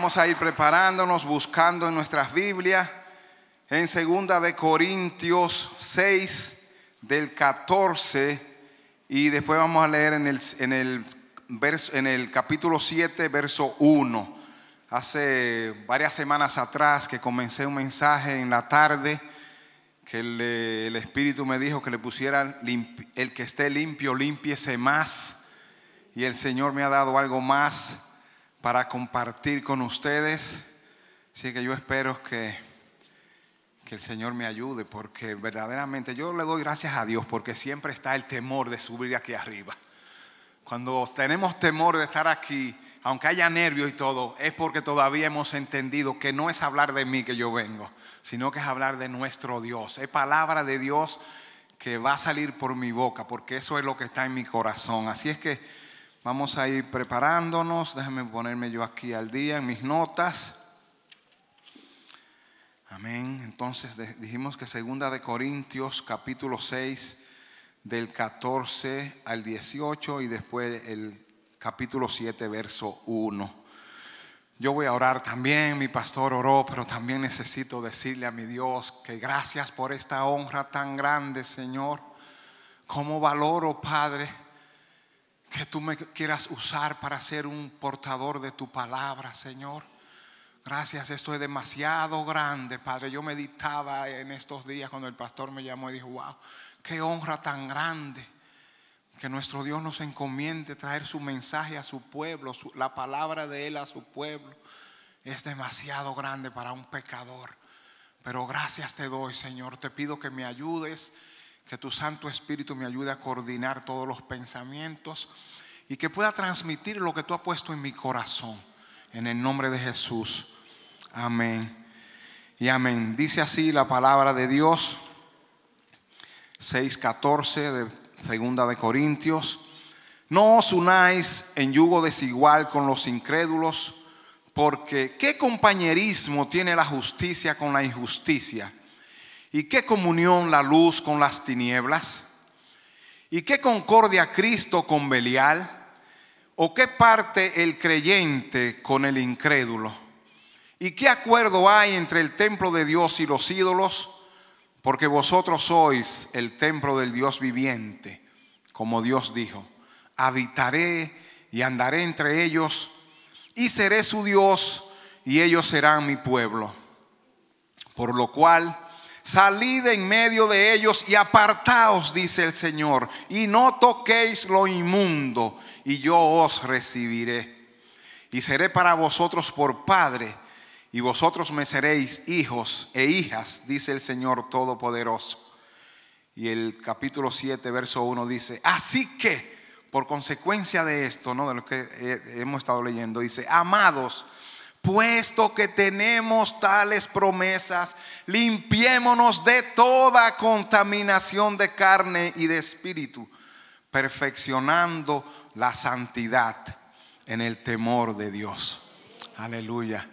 Vamos a ir preparándonos, buscando en nuestras Biblias, en 2 de Corintios 6, del 14, y después vamos a leer en el, en el, verso, en el capítulo 7, verso 1. Hace varias semanas atrás que comencé un mensaje en la tarde que el, Espíritu me dijo que le pusieran el que esté limpio, limpiese más. Y el Señor me ha dado algo más para compartir con ustedes. Así que yo espero que, que, el Señor me ayude, porque verdaderamente yo le doy gracias a Dios, porque siempre está el temor de subir aquí arriba. Cuando tenemos temor de estar aquí, aunque haya nervios y todo, es porque todavía hemos entendido que no es hablar de mí que yo vengo, sino que es hablar de nuestro Dios. Es palabra de Dios que va a salir por mi boca, porque eso es lo que está en mi corazón. Así es que Vamos a ir preparándonos. Déjenme ponerme yo aquí al día en mis notas. Amén. Entonces dijimos que segunda de Corintios capítulo 6 del 14 al 18 y después el capítulo 7 verso 1. Yo voy a orar también, mi pastor oró, pero también necesito decirle a mi Dios que gracias por esta honra tan grande, Señor. Como valoro, Padre, que tú me quieras usar para ser un portador de tu palabra, Señor. Gracias, esto es demasiado grande, Padre. Yo meditaba en estos días cuando el pastor me llamó y dijo, wow, qué honra tan grande que nuestro Dios nos encomiende traer su mensaje a su pueblo, la palabra de Él a su pueblo. Es demasiado grande para un pecador. Pero gracias te doy, Señor. Te pido que me ayudes que tu Santo Espíritu me ayude a coordinar todos los pensamientos y que pueda transmitir lo que tú has puesto en mi corazón. En el nombre de Jesús. Amén. Y amén. Dice así la palabra de Dios. 6.14 de Segunda de Corintios. No os unáis en yugo desigual con los incrédulos, porque ¿qué compañerismo tiene la justicia con la injusticia? ¿Y qué comunión la luz con las tinieblas? ¿Y qué concordia Cristo con Belial? ¿O qué parte el creyente con el incrédulo? ¿Y qué acuerdo hay entre el templo de Dios y los ídolos? Porque vosotros sois el templo del Dios viviente, como Dios dijo, habitaré y andaré entre ellos y seré su Dios y ellos serán mi pueblo. Por lo cual Salid en medio de ellos y apartaos, dice el Señor, y no toquéis lo inmundo, y yo os recibiré. Y seré para vosotros por Padre, y vosotros me seréis hijos e hijas, dice el Señor Todopoderoso. Y el capítulo 7, verso 1 dice, así que, por consecuencia de esto, ¿no? de lo que hemos estado leyendo, dice, amados, Puesto que tenemos tales promesas, limpiémonos de toda contaminación de carne y de espíritu, perfeccionando la santidad en el temor de Dios. Aleluya.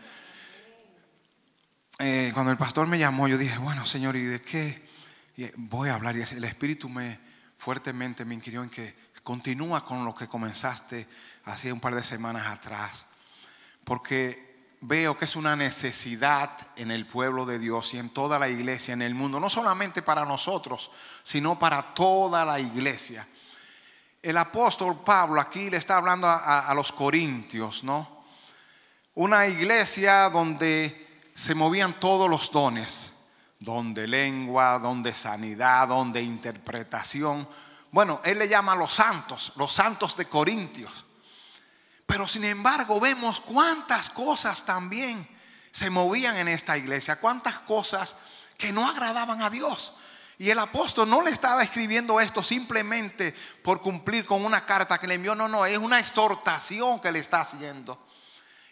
Eh, cuando el pastor me llamó, yo dije, bueno, Señor, ¿y de qué eh, voy a hablar? Y el Espíritu me fuertemente me inquirió en que continúa con lo que comenzaste hace un par de semanas atrás. Porque veo que es una necesidad en el pueblo de Dios y en toda la iglesia, en el mundo, no solamente para nosotros, sino para toda la iglesia. El apóstol Pablo aquí le está hablando a, los corintios, ¿no? Una iglesia donde se movían todos los dones, donde lengua, donde sanidad, donde interpretación. Bueno, él le llama a los santos, los santos de Corintios. Pero sin embargo vemos cuántas cosas también se movían en esta iglesia, cuántas cosas que no agradaban a Dios. Y el apóstol no le estaba escribiendo esto simplemente por cumplir con una carta que le envió, no, no, es una exhortación que le está haciendo.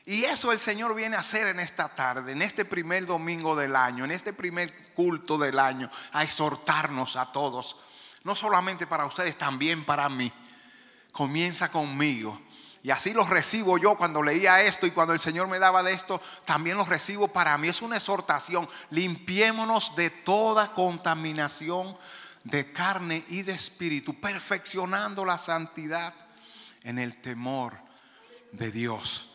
Y eso el Señor viene a hacer en esta tarde, en este primer domingo del año, en este primer culto del año, a exhortarnos a todos, no solamente para ustedes, también para mí. Comienza conmigo y así los recibo yo cuando leía esto y cuando el Señor me daba de esto, también los recibo para mí. Es una exhortación. Limpiémonos de toda contaminación de carne y de espíritu, perfeccionando la santidad en el temor de Dios.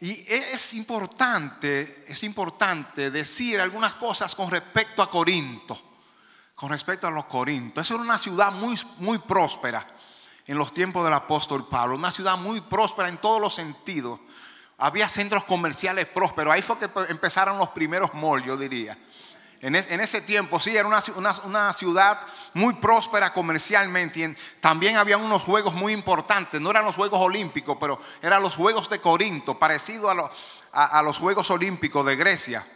Y es importante, es importante decir algunas cosas con respecto a Corinto, con respecto a los Corintos. Es una ciudad muy, muy próspera en los tiempos del apóstol Pablo, una ciudad muy próspera en todos los sentidos. Había centros comerciales prósperos, ahí fue que empezaron los primeros malls, yo diría. En, ese tiempo sí, era una, ciudad muy próspera comercialmente. también había unos juegos muy importantes, no eran los Juegos Olímpicos, pero eran los Juegos de Corinto, parecido a, a los Juegos Olímpicos de Grecia.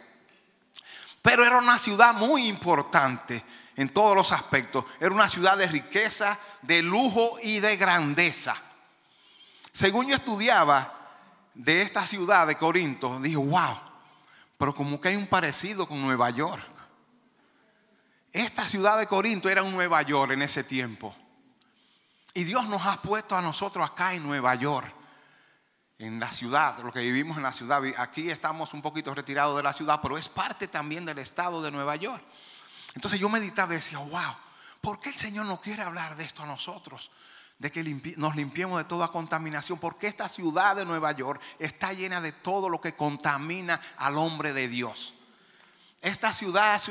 Pero era una ciudad muy importante en todos los aspectos. Era una ciudad de riqueza, de lujo y de grandeza. Según yo estudiaba de esta ciudad de Corinto, dije, wow, pero como que hay un parecido con Nueva York. Esta ciudad de Corinto era un Nueva York en ese tiempo. Y Dios nos ha puesto a nosotros acá en Nueva York, en la ciudad, lo que vivimos en la ciudad. Aquí estamos un poquito retirados de la ciudad, pero es parte también del estado de Nueva York. Entonces yo meditaba y decía, wow, ¿por qué el Señor no quiere hablar de esto a nosotros? De que nos limpiemos de toda contaminación. Porque esta ciudad de Nueva York está llena de todo lo que contamina al hombre de Dios. Esta ciudad,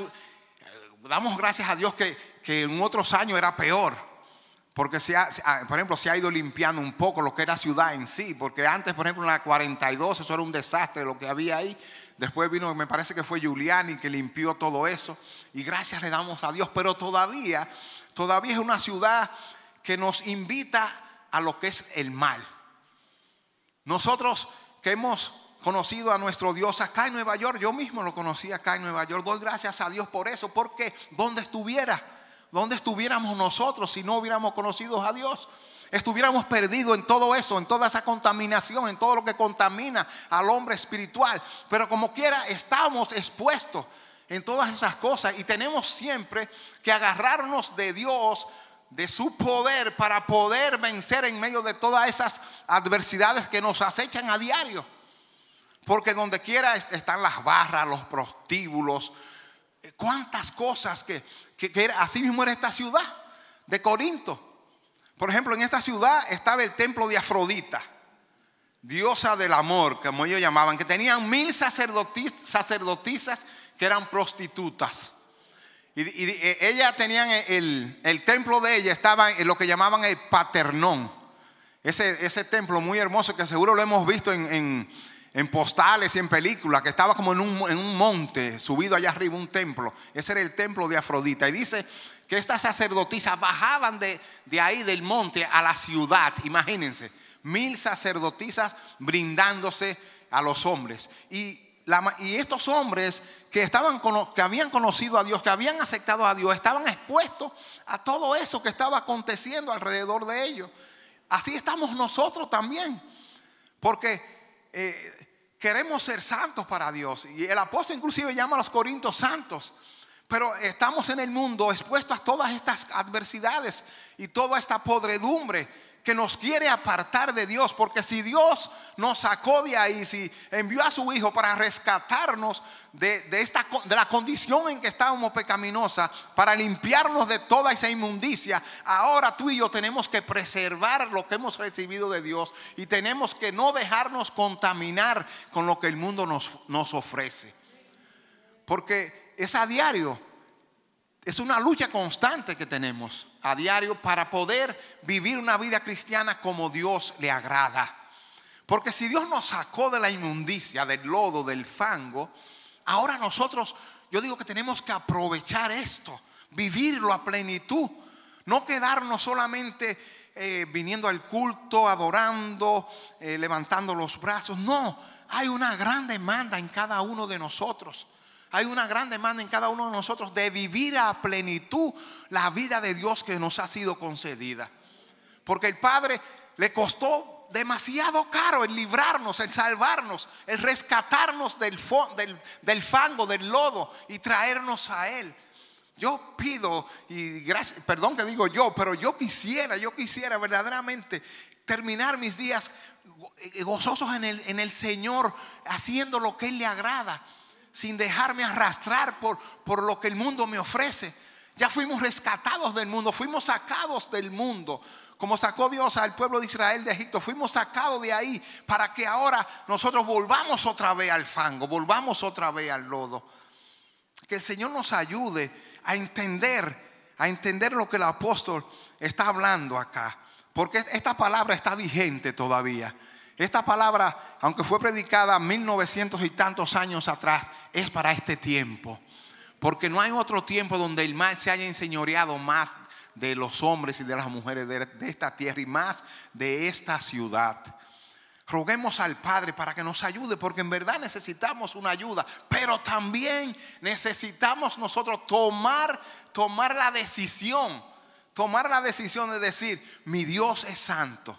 damos gracias a Dios que, en otros años era peor. Porque, se ah, por ejemplo, se ha ido limpiando un poco lo que era ciudad en sí. Porque antes, por ejemplo, en la 42, eso era un desastre lo que había ahí. Después vino, me parece que fue Giuliani que limpió todo eso. Y gracias le damos a Dios. Pero todavía, todavía es una ciudad que nos invita a lo que es el mal. Nosotros que hemos conocido a nuestro Dios acá en Nueva York, yo mismo lo conocí acá en Nueva York, doy gracias a Dios por eso, porque donde estuviera, donde estuviéramos nosotros si no hubiéramos conocido a Dios, estuviéramos perdidos en todo eso, en toda esa contaminación, en todo lo que contamina al hombre espiritual. Pero como quiera, estamos expuestos en todas esas cosas y tenemos siempre que agarrarnos de Dios, de su poder, para poder vencer en medio de todas esas adversidades que nos acechan a diario. Porque donde quiera están las barras, los prostíbulos, eh, cuántas cosas que, que, así mismo era esta ciudad de Corinto por ejemplo, en esta ciudad estaba el templo de Afrodita, diosa del amor, como ellos llamaban, que tenían mil sacerdotisas que eran prostitutas. Y, eh, ella tenían el, templo de ella, estaba en lo que llamaban el paternón. Ese, templo muy hermoso que seguro lo hemos visto en, postales y en películas, que estaba como en un, en un monte, subido allá arriba, un templo. Ese era el templo de Afrodita. Y dice que estas sacerdotisas bajaban de, ahí del monte a la ciudad, imagínense, mil sacerdotisas brindándose a los hombres. Y, estos hombres que, estaban, que habían conocido a Dios, que habían aceptado a Dios, estaban expuestos a todo eso que estaba aconteciendo alrededor de ellos. Así estamos nosotros también, porque eh, queremos ser santos para Dios. Y el apóstol inclusive llama a los corintios santos. Pero estamos en el mundo expuestos a todas estas adversidades y toda esta podredumbre que nos quiere apartar de Dios, porque si Dios nos sacó de ahí, si envió a su Hijo para rescatarnos de, esta, de la condición en que estábamos pecaminosa, para limpiarnos de toda esa inmundicia, ahora tú y yo tenemos que preservar lo que hemos recibido de Dios y tenemos que no dejarnos contaminar con lo que el mundo nos, nos ofrece. Porque es a diario. Es una lucha constante que tenemos a diario para poder vivir una vida cristiana como Dios le agrada. Porque si Dios nos sacó de la inmundicia, del lodo, del fango, ahora nosotros, yo digo que tenemos que aprovechar esto, vivirlo a plenitud, no quedarnos solamente eh, viniendo al culto, adorando, eh, levantando los brazos. No, hay una gran demanda en cada uno de nosotros. Hay una gran demanda en cada uno de nosotros de vivir a plenitud la vida de Dios que nos ha sido concedida. Porque el Padre le costó demasiado caro el librarnos, el salvarnos, el rescatarnos del, fango, del lodo y traernos a Él. Yo pido, y gracias, perdón que digo yo, pero yo quisiera, yo quisiera verdaderamente terminar mis días eh, gozosos en el, en el Señor, haciendo lo que Él le agrada sin dejarme arrastrar por, por lo que el mundo me ofrece. Ya fuimos rescatados del mundo, fuimos sacados del mundo. Como sacó Dios al pueblo de Israel de Egipto, fuimos sacados de ahí para que ahora nosotros volvamos otra vez al fango, volvamos otra vez al lodo. Que el Señor nos ayude a entender, a entender lo que el apóstol está hablando acá. Porque esta palabra está vigente todavía. Esta palabra, aunque fue predicada 1900 y tantos años atrás, es para este tiempo. Porque no hay otro tiempo donde el mal se haya enseñoreado más de los hombres y de las mujeres de, esta tierra y más de esta ciudad. Roguemos al Padre para que nos ayude, porque en verdad necesitamos una ayuda, pero también necesitamos nosotros tomar, tomar la decisión, tomar la decisión de decir, mi Dios es santo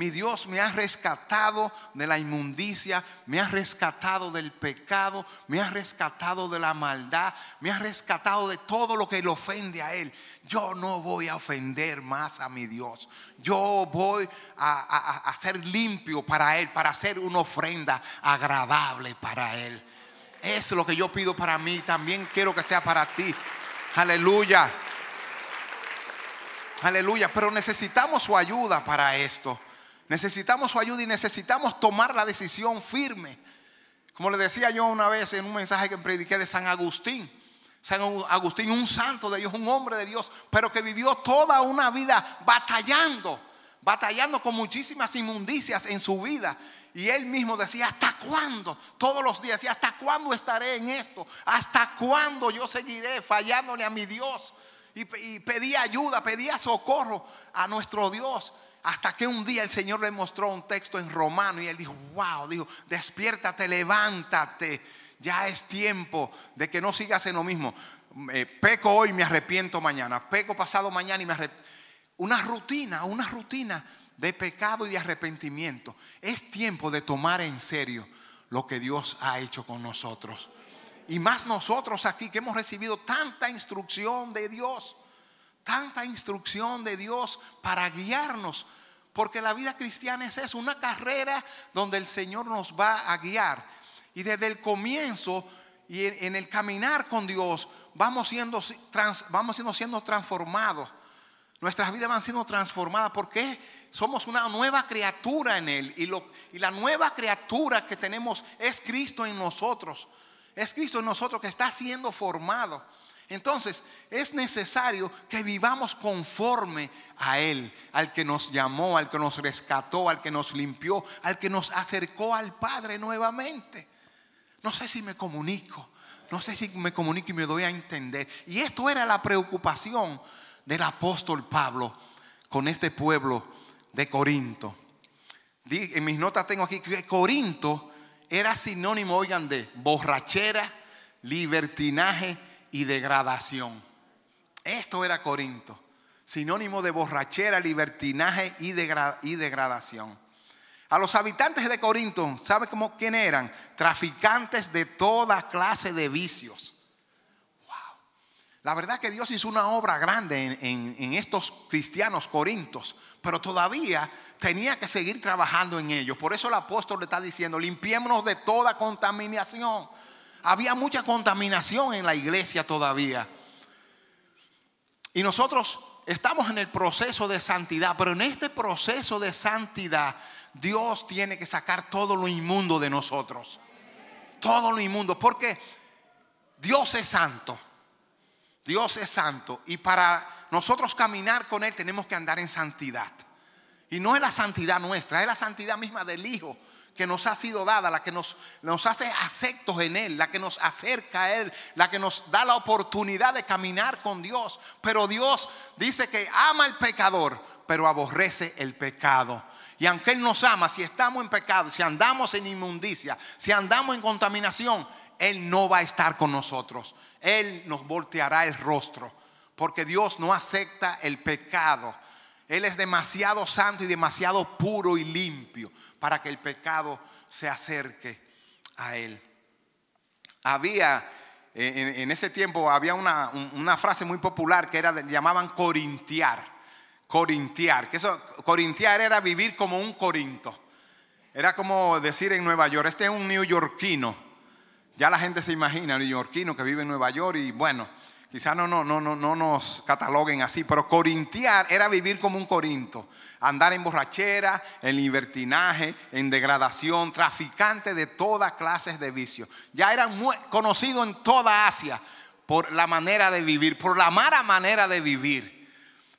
mi Dios me ha rescatado de la inmundicia, me ha rescatado del pecado, me ha rescatado de la maldad, me ha rescatado de todo lo que le ofende a Él. Yo no voy a ofender más a mi Dios. Yo voy a, ser limpio para Él, para hacer una ofrenda agradable para Él. es lo que yo pido para mí. También quiero que sea para ti. Aleluya. Aleluya. Pero necesitamos su ayuda para esto. Necesitamos su ayuda y necesitamos tomar la decisión firme. Como le decía yo una vez en un mensaje que prediqué de San Agustín. San Agustín, un santo de Dios, un hombre de Dios, pero que vivió toda una vida batallando, batallando con muchísimas inmundicias en su vida. Y él mismo decía, ¿hasta cuándo? Todos los días y ¿hasta cuándo estaré en esto? ¿Hasta cuándo yo seguiré fallándole a mi Dios? Y, y pedía ayuda, pedía socorro a nuestro Dios. Hasta que un día el Señor le mostró un texto en romano y él dijo, wow, dijo, despiértate, levántate. Ya es tiempo de que no sigas en lo mismo. peco hoy, me arrepiento mañana. Peco pasado mañana y me arrepiento. Una rutina, una rutina de pecado y de arrepentimiento. Es tiempo de tomar en serio lo que Dios ha hecho con nosotros. Y más nosotros aquí que hemos recibido tanta instrucción de Dios tanta instrucción de Dios para guiarnos. Porque la vida cristiana es eso, una carrera donde el Señor nos va a guiar. Y desde el comienzo y en, el caminar con Dios vamos siendo, vamos siendo transformados. Nuestras vidas van siendo transformadas porque somos una nueva criatura en Él. Y, lo, y la nueva criatura que tenemos es Cristo en nosotros. Es Cristo en nosotros que está siendo formado. Entonces, es necesario que vivamos conforme a Él, al que nos llamó, al que nos rescató, al que nos limpió, al que nos acercó al Padre nuevamente. No sé si me comunico, no sé si me comunico y me doy a entender. Y esto era la preocupación del apóstol Pablo con este pueblo de Corinto. En mis notas tengo aquí que Corinto era sinónimo, oigan, de borrachera, libertinaje, y degradación. Esto era Corinto, sinónimo de borrachera, libertinaje y, degradación. A los habitantes de Corinto, ¿sabe cómo quién eran? Traficantes de toda clase de vicios. Wow. La verdad que Dios hizo una obra grande en, en estos cristianos corintos, pero todavía tenía que seguir trabajando en ellos. Por eso el apóstol le está diciendo, limpiémonos de toda contaminación había mucha contaminación en la iglesia todavía. Y nosotros estamos en el proceso de santidad, pero en este proceso de santidad Dios tiene que sacar todo lo inmundo de nosotros. Todo lo inmundo, porque Dios es santo. Dios es santo y para nosotros caminar con Él tenemos que andar en santidad. Y no es la santidad nuestra, es la santidad misma del Hijo que nos ha sido dada, la que nos, hace aceptos en Él, la que nos acerca a Él, la que nos da la oportunidad de caminar con Dios. Pero Dios dice que ama al pecador, pero aborrece el pecado. Y aunque Él nos ama, si estamos en pecado, si andamos en inmundicia, si andamos en contaminación, Él no va a estar con nosotros. Él nos volteará el rostro, porque Dios no acepta el pecado. Él es demasiado santo y demasiado puro y limpio para que el pecado se acerque a Él. Había, en, ese tiempo había una, frase muy popular que era, llamaban corintiar. Corintiar, que eso, corintiar era vivir como un corinto. Era como decir en Nueva York, este es un neoyorquino. Ya la gente se imagina, neoyorquino que vive en Nueva York y bueno, Quizá no, no, no, no, no nos cataloguen así, pero corintiar era vivir como un corinto, andar en borrachera, en libertinaje, en degradación, traficante de todas clases de vicios. Ya eran conocido en toda Asia por la manera de vivir, por la mala manera de vivir.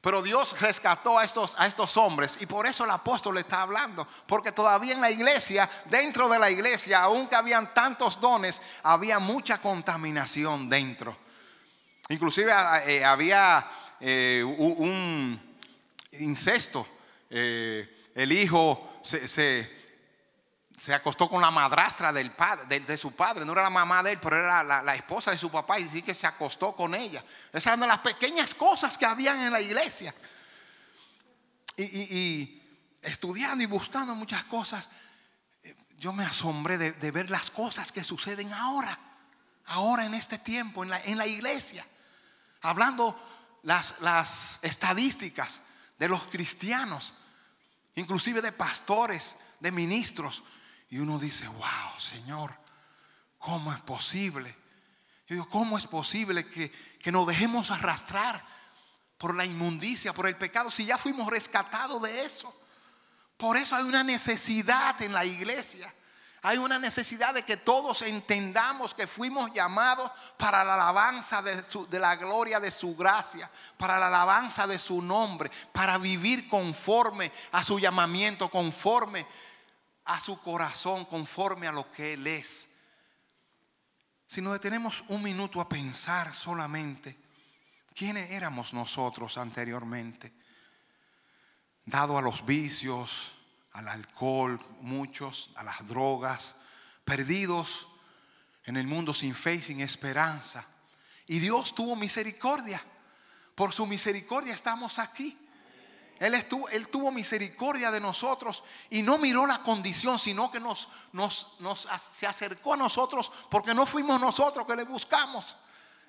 Pero Dios rescató a estos, a estos hombres y por eso el apóstol le está hablando, porque todavía en la iglesia, dentro de la iglesia, aunque habían tantos dones, había mucha contaminación dentro. Inclusive eh, había eh, un incesto. Eh, el hijo se, acostó con la madrastra del de, su padre. No era la mamá de él, pero era la, esposa de su papá y sí que se acostó con ella. Esas eran las pequeñas cosas que habían en la iglesia. Y, estudiando y buscando muchas cosas, yo me asombré de, ver las cosas que suceden ahora ahora en este tiempo, en la, iglesia hablando las, las estadísticas de los cristianos, inclusive de pastores, de ministros. Y uno dice, wow, Señor, ¿cómo es posible? Yo digo, ¿cómo es posible que, que nos dejemos arrastrar por la inmundicia, por el pecado, si ya fuimos rescatados de eso? Por eso hay una necesidad en la iglesia hay una necesidad de que todos entendamos que fuimos llamados para la alabanza de, la gloria de su gracia, para la alabanza de su nombre, para vivir conforme a su llamamiento, conforme a su corazón, conforme a lo que Él es. Si nos detenemos un minuto a pensar solamente quiénes éramos nosotros anteriormente, dado a los vicios, al alcohol, muchos, a las drogas, perdidos en el mundo sin fe y sin esperanza. Y Dios tuvo misericordia. Por su misericordia estamos aquí. Él, estuvo, él tuvo misericordia de nosotros y no miró la condición, sino que nos, nos, nos, se acercó a nosotros porque no fuimos nosotros que le buscamos.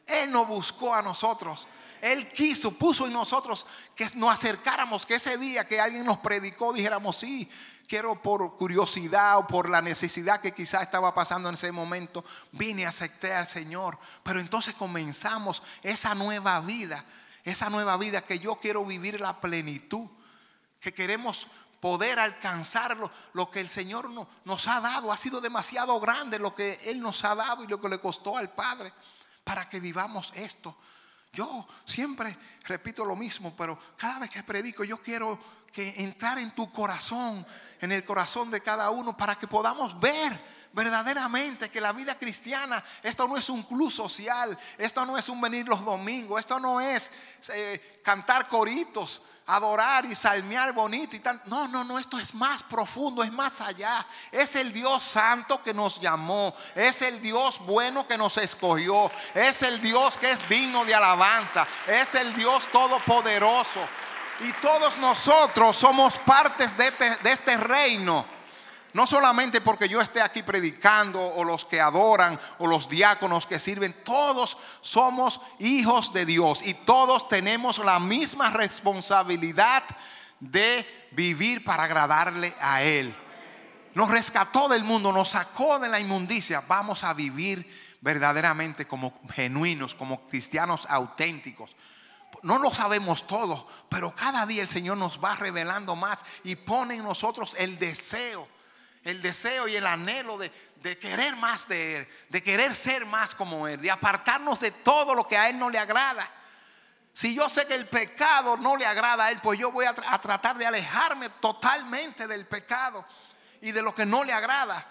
Él nos buscó a nosotros. Él quiso, puso en nosotros que nos acercáramos, que ese día que alguien nos predicó dijéramos, sí, quiero por curiosidad o por la necesidad que quizás estaba pasando en ese momento, vine a aceptar al Señor. Pero entonces comenzamos esa nueva vida, esa nueva vida que yo quiero vivir la plenitud, que queremos poder alcanzar lo, que el Señor nos ha dado. Ha sido demasiado grande lo que Él nos ha dado y lo que le costó al Padre para que vivamos esto. Yo siempre repito lo mismo, pero cada vez que predico yo quiero que entrar en tu corazón, en el corazón de cada uno, para que podamos ver verdaderamente que la vida cristiana, esto no es un club social, esto no es un venir los domingos, esto no es eh, cantar coritos, adorar y salmear bonito y tan No, no, no, esto es más profundo, es más allá. Es el Dios santo que nos llamó, es el Dios bueno que nos escogió, es el Dios que es digno de alabanza, es el Dios todopoderoso. Y todos nosotros somos partes de este, de este reino no solamente porque yo esté aquí predicando o los que adoran o los diáconos que sirven, todos somos hijos de Dios y todos tenemos la misma responsabilidad de vivir para agradarle a Él. Nos rescató del mundo, nos sacó de la inmundicia. Vamos a vivir verdaderamente como genuinos, como cristianos auténticos no lo sabemos todo, pero cada día el Señor nos va revelando más y pone en nosotros el deseo el deseo y el anhelo de, querer más de Él, de querer ser más como Él, de apartarnos de todo lo que a Él no le agrada. Si yo sé que el pecado no le agrada a Él, pues yo voy a, a tratar de alejarme totalmente del pecado y de lo que no le agrada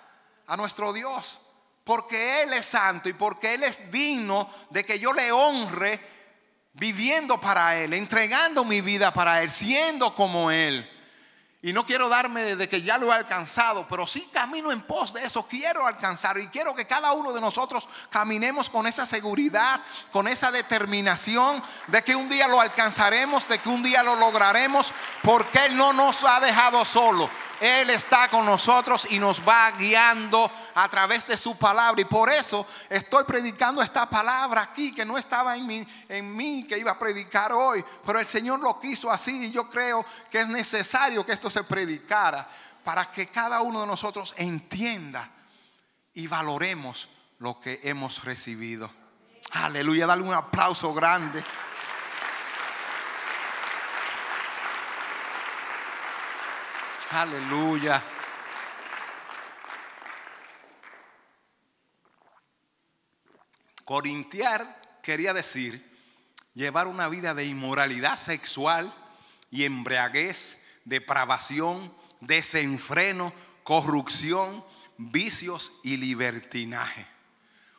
a nuestro Dios. Porque Él es santo y porque Él es digno de que yo le honre viviendo para Él, entregando mi vida para Él, siendo como Él. Y no quiero darme de que ya lo he alcanzado, pero sí camino en pos de eso. Quiero alcanzar y quiero que cada uno de nosotros caminemos con esa seguridad, con esa determinación de que un día lo alcanzaremos, de que un día lo lograremos, porque Él no nos ha dejado solo. Él está con nosotros y nos va guiando a través de su palabra. Y por eso estoy predicando esta palabra aquí, que no estaba en mí, en mí que iba a predicar hoy, pero el Señor lo quiso así y yo creo que es necesario que esto se predicara para que cada uno de nosotros entienda y valoremos lo que hemos recibido. Aleluya, dale un aplauso grande. Aleluya. Corintiar quería decir llevar una vida de inmoralidad sexual y embriaguez depravación, desenfreno, corrupción, vicios y libertinaje.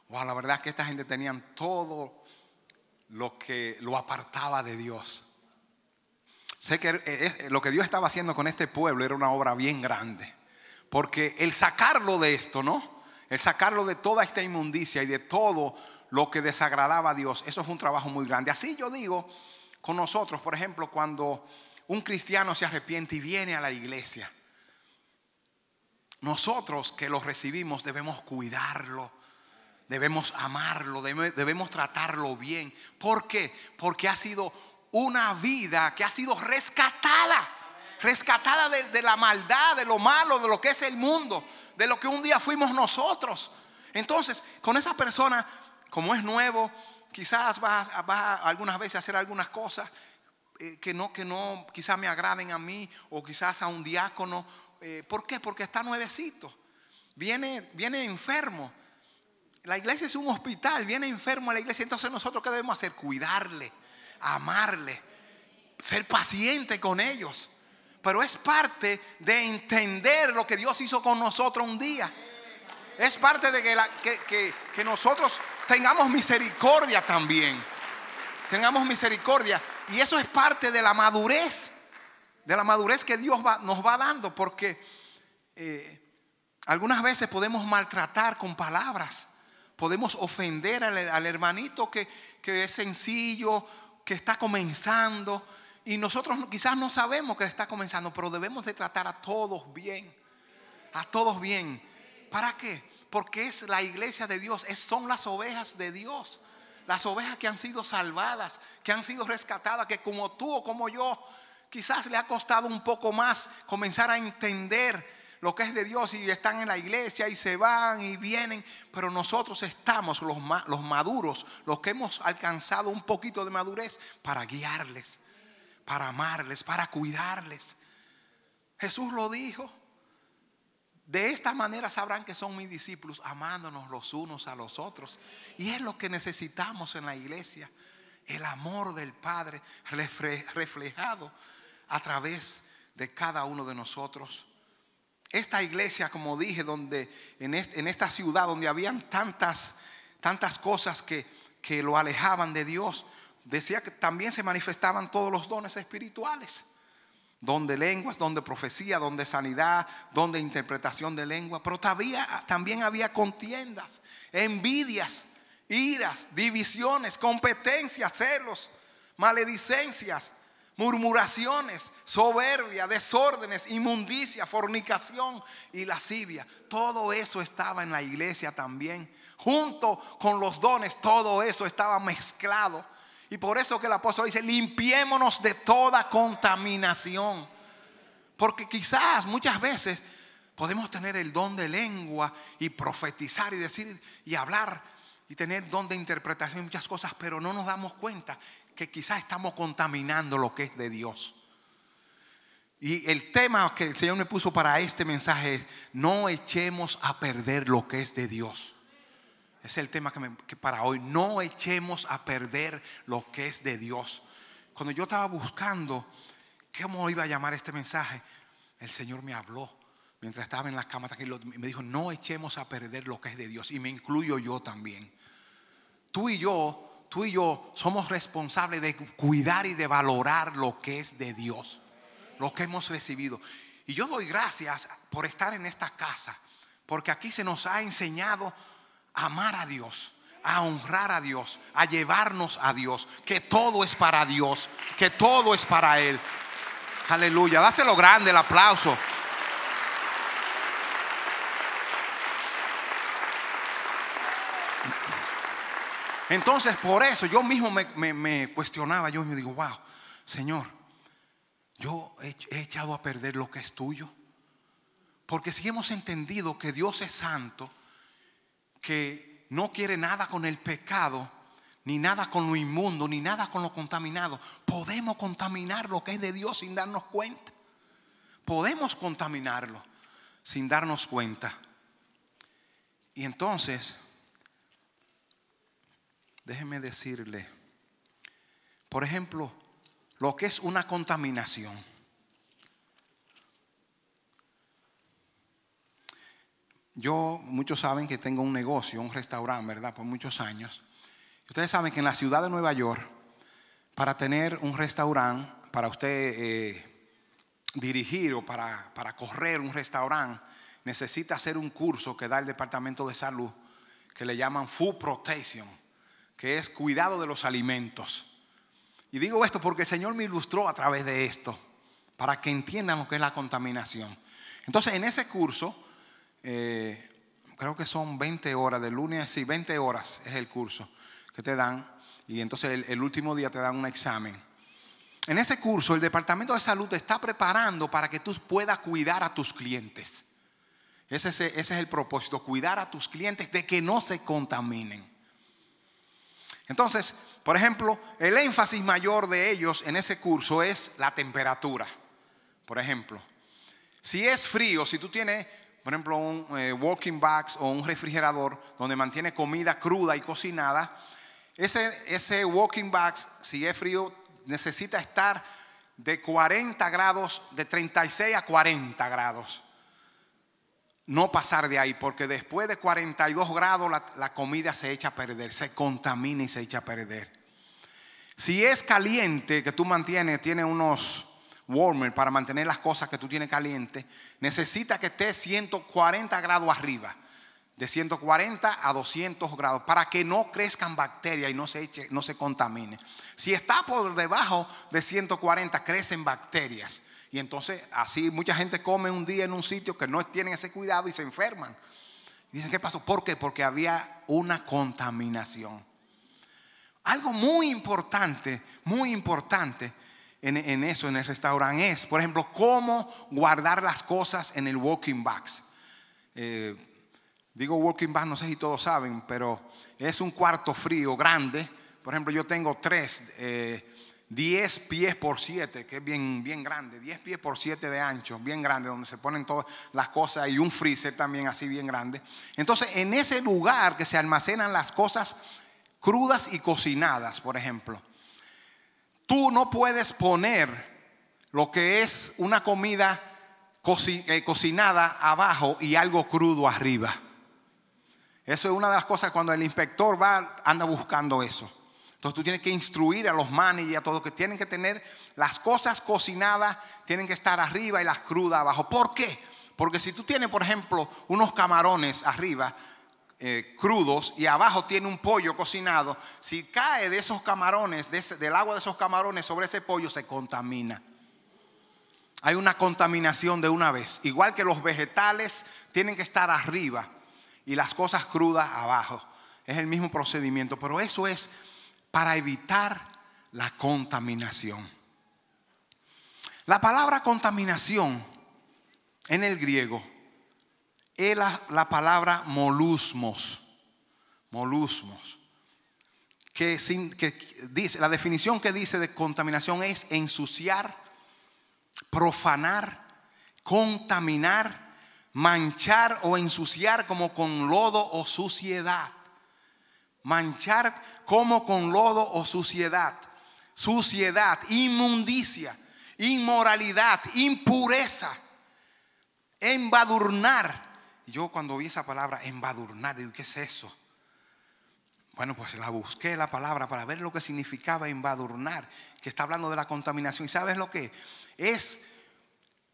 Wow, la verdad es que esta gente tenían todo lo que lo apartaba de Dios. Sé que eh, eh, lo que Dios estaba haciendo con este pueblo era una obra bien grande. Porque el sacarlo de esto, ¿no? El sacarlo de toda esta inmundicia y de todo lo que desagradaba a Dios, eso fue un trabajo muy grande. Así yo digo con nosotros, por ejemplo, cuando un cristiano se arrepiente y viene a la iglesia, nosotros que lo recibimos debemos cuidarlo, debemos amarlo, debemos tratarlo bien. ¿Por qué? Porque ha sido una vida que ha sido rescatada, rescatada de, la maldad, de lo malo, de lo que es el mundo, de lo que un día fuimos nosotros. Entonces, con esa persona, como es nuevo, quizás va a algunas veces a hacer algunas cosas eh, que no, que no quizás me agraden a mí o quizás a un diácono. Eh, ¿Por qué? Porque está nuevecito. Viene, viene enfermo. La iglesia es un hospital, viene enfermo a la iglesia. Entonces nosotros qué debemos hacer? Cuidarle, amarle, ser paciente con ellos. Pero es parte de entender lo que Dios hizo con nosotros un día. Es parte de que, que nosotros tengamos misericordia también tengamos misericordia. Y eso es parte de la madurez, de la madurez que Dios nos va dando, porque eh, algunas veces podemos maltratar con palabras, podemos ofender al, hermanito que, es sencillo, que está comenzando. Y nosotros quizás no sabemos que está comenzando, pero debemos de tratar a todos bien. A todos bien. ¿Para qué? Porque es la iglesia de Dios, es, son las ovejas de Dios las ovejas que han sido salvadas, que han sido rescatadas, que como tú o como yo, quizás le ha costado un poco más comenzar a entender lo que es de Dios y están en la iglesia y se van y vienen, pero nosotros estamos los, los maduros, los que hemos alcanzado un poquito de madurez para guiarles, para amarles, para cuidarles. Jesús lo dijo. De esta manera sabrán que son mis discípulos, amándonos los unos a los otros. Y es lo que necesitamos en la iglesia, el amor del Padre reflejado a través de cada uno de nosotros. Esta iglesia, como dije, donde en, esta ciudad donde habían tantas, tantas cosas que, que lo alejaban de Dios, decía que también se manifestaban todos los dones espirituales donde lenguas, donde profecía, donde sanidad, donde interpretación de lengua, pero todavía, también había contiendas, envidias, iras, divisiones, competencias, celos, maledicencias, murmuraciones, soberbia, desórdenes, inmundicia, fornicación y lascivia. Todo eso estaba en la iglesia también. Junto con los dones, todo eso estaba mezclado y por eso que el apóstol dice, limpiémonos de toda contaminación. Porque quizás muchas veces podemos tener el don de lengua y profetizar y decir y hablar y tener don de interpretación y muchas cosas, pero no nos damos cuenta que quizás estamos contaminando lo que es de Dios. Y el tema que el Señor me puso para este mensaje es, no echemos a perder lo que es de Dios es el tema que, para hoy, no echemos a perder lo que es de Dios. Cuando yo estaba buscando cómo iba a llamar este mensaje, el Señor me habló mientras estaba en la cama tranquilo, me dijo, no echemos a perder lo que es de Dios. Y me incluyo yo también. Tú y yo, tú y yo somos responsables de cuidar y de valorar lo que es de Dios, lo que hemos recibido. Y yo doy gracias por estar en esta casa, porque aquí se nos ha enseñado amar a Dios, a honrar a Dios, a llevarnos a Dios, que todo es para Dios, que todo es para Él. Aleluya, dáselo grande el aplauso. Entonces, por eso yo mismo me, cuestionaba, yo me digo, wow, Señor, yo he echado a perder lo que es tuyo. Porque si hemos entendido que Dios es santo, que no quiere nada con el pecado, ni nada con lo inmundo, ni nada con lo contaminado. Podemos contaminar lo que es de Dios sin darnos cuenta. Podemos contaminarlo sin darnos cuenta. Y entonces, déjeme decirle, por ejemplo, lo que es una contaminación. Yo, muchos saben que tengo un negocio, un restaurante, ¿verdad? Por muchos años. Ustedes saben que en la ciudad de Nueva York, para tener un restaurante, para usted eh, dirigir o para, para correr un restaurante, necesita hacer un curso que da el Departamento de Salud, que le llaman Food Protection, que es cuidado de los alimentos. Y digo esto porque el Señor me ilustró a través de esto, para que entiendan lo que es la contaminación. Entonces, en ese curso, eh, creo que son 20 horas, de lunes, sí, 20 horas es el curso que te dan. Y entonces el, último día te dan un examen. En ese curso, el Departamento de Salud te está preparando para que tú puedas cuidar a tus clientes. Ese ese es, el propósito, cuidar a tus clientes de que no se contaminen. Entonces, por ejemplo, el énfasis mayor de ellos en ese curso es la temperatura. Por ejemplo, si es frío, si tú tienes por ejemplo, un eh, walking box o un refrigerador donde mantiene comida cruda y cocinada, ese, ese walking box, si es frío, necesita estar de 40 grados, de 36 a 40 grados. No pasar de ahí, porque después de 42 grados la comida se echa a perder, se contamina y se echa a perder. Si es caliente, que tú mantienes, tiene unos warmer para mantener las cosas que tú tienes caliente, necesita que esté 140 grados arriba, de 140 a 200 grados, para que no crezcan bacterias y no se, eche, no se contamine. Si está por debajo de 140, crecen bacterias. Y entonces así mucha gente come un día en un sitio que no tienen ese cuidado y se enferman. Dicen, ¿qué pasó? ¿Por qué? Porque había una contaminación. Algo muy importante, muy importante, en, eso, en el restaurante, es, por ejemplo, cómo guardar las cosas en el walking box. Eh, digo walking box, no sé si todos saben, pero es un cuarto frío grande. Por ejemplo, yo tengo tres, eh, diez pies por siete que es bien, bien grande, 10 pies por siete de ancho, bien grande, donde se ponen todas las cosas y un freezer también así bien grande. Entonces, en ese lugar que se almacenan las cosas crudas y cocinadas, por ejemplo. Tú no puedes poner lo que es una comida eh, cocinada abajo y algo crudo arriba. Eso es una de las cosas cuando el inspector va, anda buscando eso. Entonces tú tienes que instruir a los y a todos que tienen que tener las cosas cocinadas, tienen que estar arriba y las crudas abajo. ¿Por qué? Porque si tú tienes, por ejemplo, unos camarones arriba, eh, crudos y abajo tiene un pollo cocinado, si cae de esos camarones, del agua de esos camarones sobre ese pollo, se contamina. Hay una contaminación de una vez. Igual que los vegetales tienen que estar arriba y las cosas crudas abajo. Es el mismo procedimiento, pero eso es para evitar la contaminación. La palabra contaminación en el griego es la, palabra molusmos. Molusmos. Que, que dice, la definición que dice de contaminación es ensuciar, profanar, contaminar, manchar o ensuciar como con lodo o suciedad. Manchar como con lodo o suciedad. Suciedad, inmundicia, inmoralidad, impureza, embadurnar yo cuando vi esa palabra, embadurnar, digo, ¿qué es eso? Bueno, pues la busqué la palabra para ver lo que significaba embadurnar, que está hablando de la contaminación. ¿Y sabes lo que? Es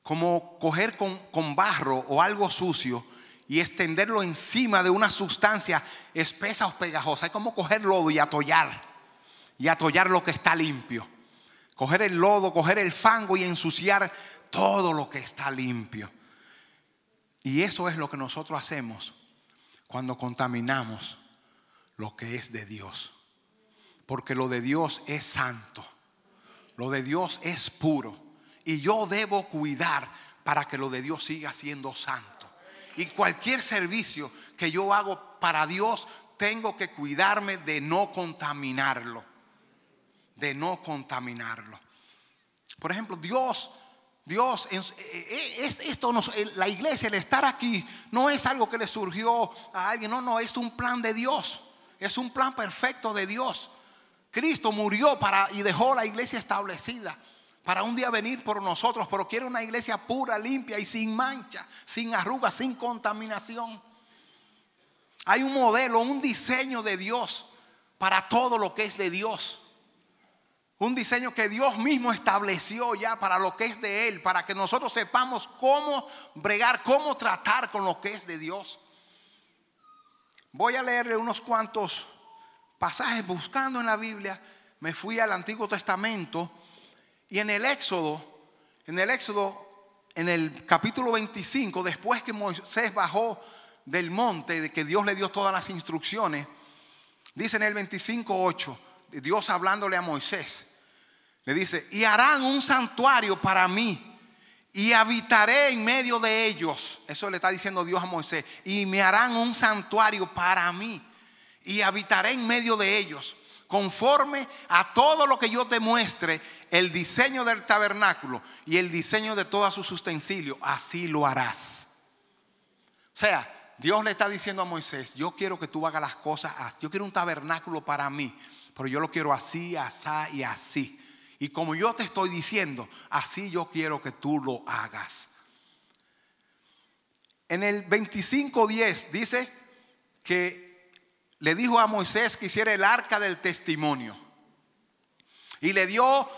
como coger con, con barro o algo sucio y extenderlo encima de una sustancia espesa o pegajosa. Es como coger lodo y atollar. Y atollar lo que está limpio. Coger el lodo, coger el fango y ensuciar todo lo que está limpio. Y eso es lo que nosotros hacemos cuando contaminamos lo que es de Dios. Porque lo de Dios es santo, lo de Dios es puro. Y yo debo cuidar para que lo de Dios siga siendo santo. Y cualquier servicio que yo hago para Dios, tengo que cuidarme de no contaminarlo. De no contaminarlo. Por ejemplo, Dios Dios, eh, eh, eh, esto la iglesia, el estar aquí, no es algo que le surgió a alguien, no, no, es un plan de Dios, es un plan perfecto de Dios. Cristo murió para y dejó la iglesia establecida para un día venir por nosotros, pero quiere una iglesia pura, limpia y sin mancha, sin arrugas, sin contaminación. Hay un modelo, un diseño de Dios para todo lo que es de Dios. Un diseño que Dios mismo estableció ya para lo que es de Él, para que nosotros sepamos cómo bregar, cómo tratar con lo que es de Dios. Voy a leerle unos cuantos pasajes buscando en la Biblia. Me fui al Antiguo Testamento y en el Éxodo, en el Éxodo, en el capítulo 25, después que Moisés bajó del monte, de que Dios le dio todas las instrucciones, dice en el 25, 8. Dios hablándole a Moisés, le dice, y harán un santuario para mí y habitaré en medio de ellos. Eso le está diciendo Dios a Moisés, y me harán un santuario para mí y habitaré en medio de ellos, conforme a todo lo que yo te muestre, el diseño del tabernáculo y el diseño de todos sus utensilios, así lo harás. O sea, Dios le está diciendo a Moisés, yo quiero que tú hagas las cosas, yo quiero un tabernáculo para mí pero yo lo quiero así, así y así. Y como yo te estoy diciendo, así yo quiero que tú lo hagas. En el 25.10 dice que le dijo a Moisés que hiciera el arca del testimonio. Y le dio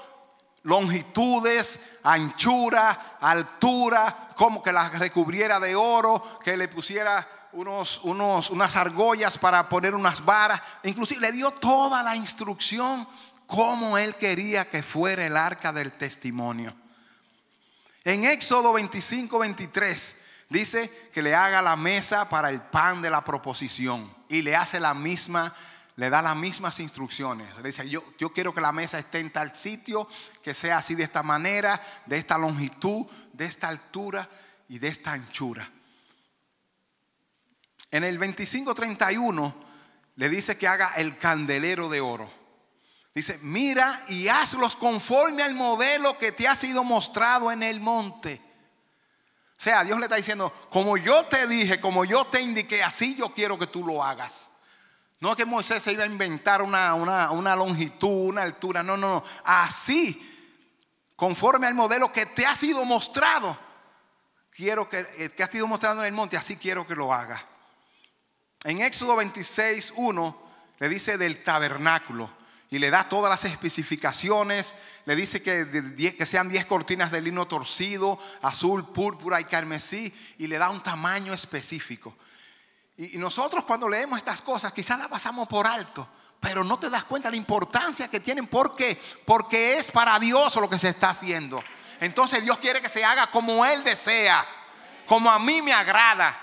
longitudes, anchura, altura, como que la recubriera de oro, que le pusiera unos, unos, unas argollas para poner unas varas. E inclusive le dio toda la instrucción como él quería que fuera el arca del testimonio. En Éxodo 25, 23 dice que le haga la mesa para el pan de la proposición y le hace la misma le da las mismas instrucciones. Le dice, yo, yo, quiero que la mesa esté en tal sitio, que sea así de esta manera, de esta longitud, de esta altura y de esta anchura. En el 25:31 le dice que haga el candelero de oro. Dice, mira y hazlos conforme al modelo que te ha sido mostrado en el monte. O sea, Dios le está diciendo, como yo te dije, como yo te indiqué, así yo quiero que tú lo hagas. No que Moisés se iba a inventar una, una longitud, una altura. No, no, no. Así, conforme al modelo que te ha sido mostrado, quiero que, eh, que ha sido mostrado en el monte, así quiero que lo hagas. En Éxodo 26, 1 le dice del tabernáculo y le da todas las especificaciones, le dice que, sean diez, sean 10 cortinas de lino torcido, azul, púrpura y carmesí, y le da un tamaño específico. Y, nosotros cuando leemos estas cosas quizás las pasamos por alto, pero no te das cuenta de la importancia que tienen. ¿Por qué? Porque es para Dios lo que se está haciendo. Entonces Dios quiere que se haga como Él desea, como a mí me agrada.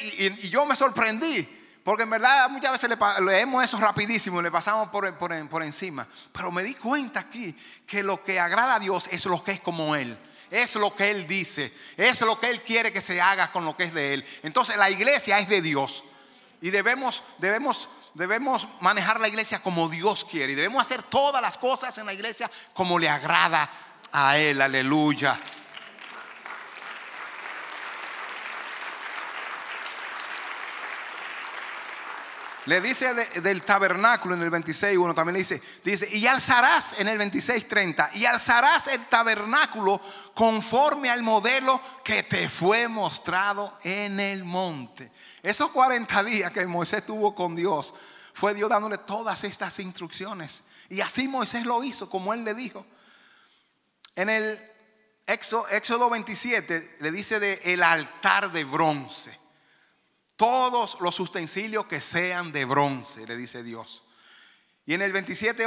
Y, yo me sorprendí. Porque en verdad muchas veces leemos eso rapidísimo, le pasamos por, por, por, encima. Pero me di cuenta aquí que lo que agrada a Dios es lo que es como Él. Es lo que Él dice. Es lo que Él quiere que se haga con lo que es de Él. Entonces la iglesia es de Dios. Y debemos, debemos, debemos manejar la iglesia como Dios quiere. Y debemos hacer todas las cosas en la iglesia como le agrada a Él. Aleluya. Le dice del tabernáculo en el 26, 26.1, también le dice, dice, y alzarás en el 30. y alzarás el tabernáculo conforme al modelo que te fue mostrado en el monte. Esos 40 días que Moisés tuvo con Dios, fue Dios dándole todas estas instrucciones. Y así Moisés lo hizo, como él le dijo. En el Éxodo, Éxodo 27 le dice de el altar de bronce todos los utensilios que sean de bronce, le dice Dios. Y en el 27,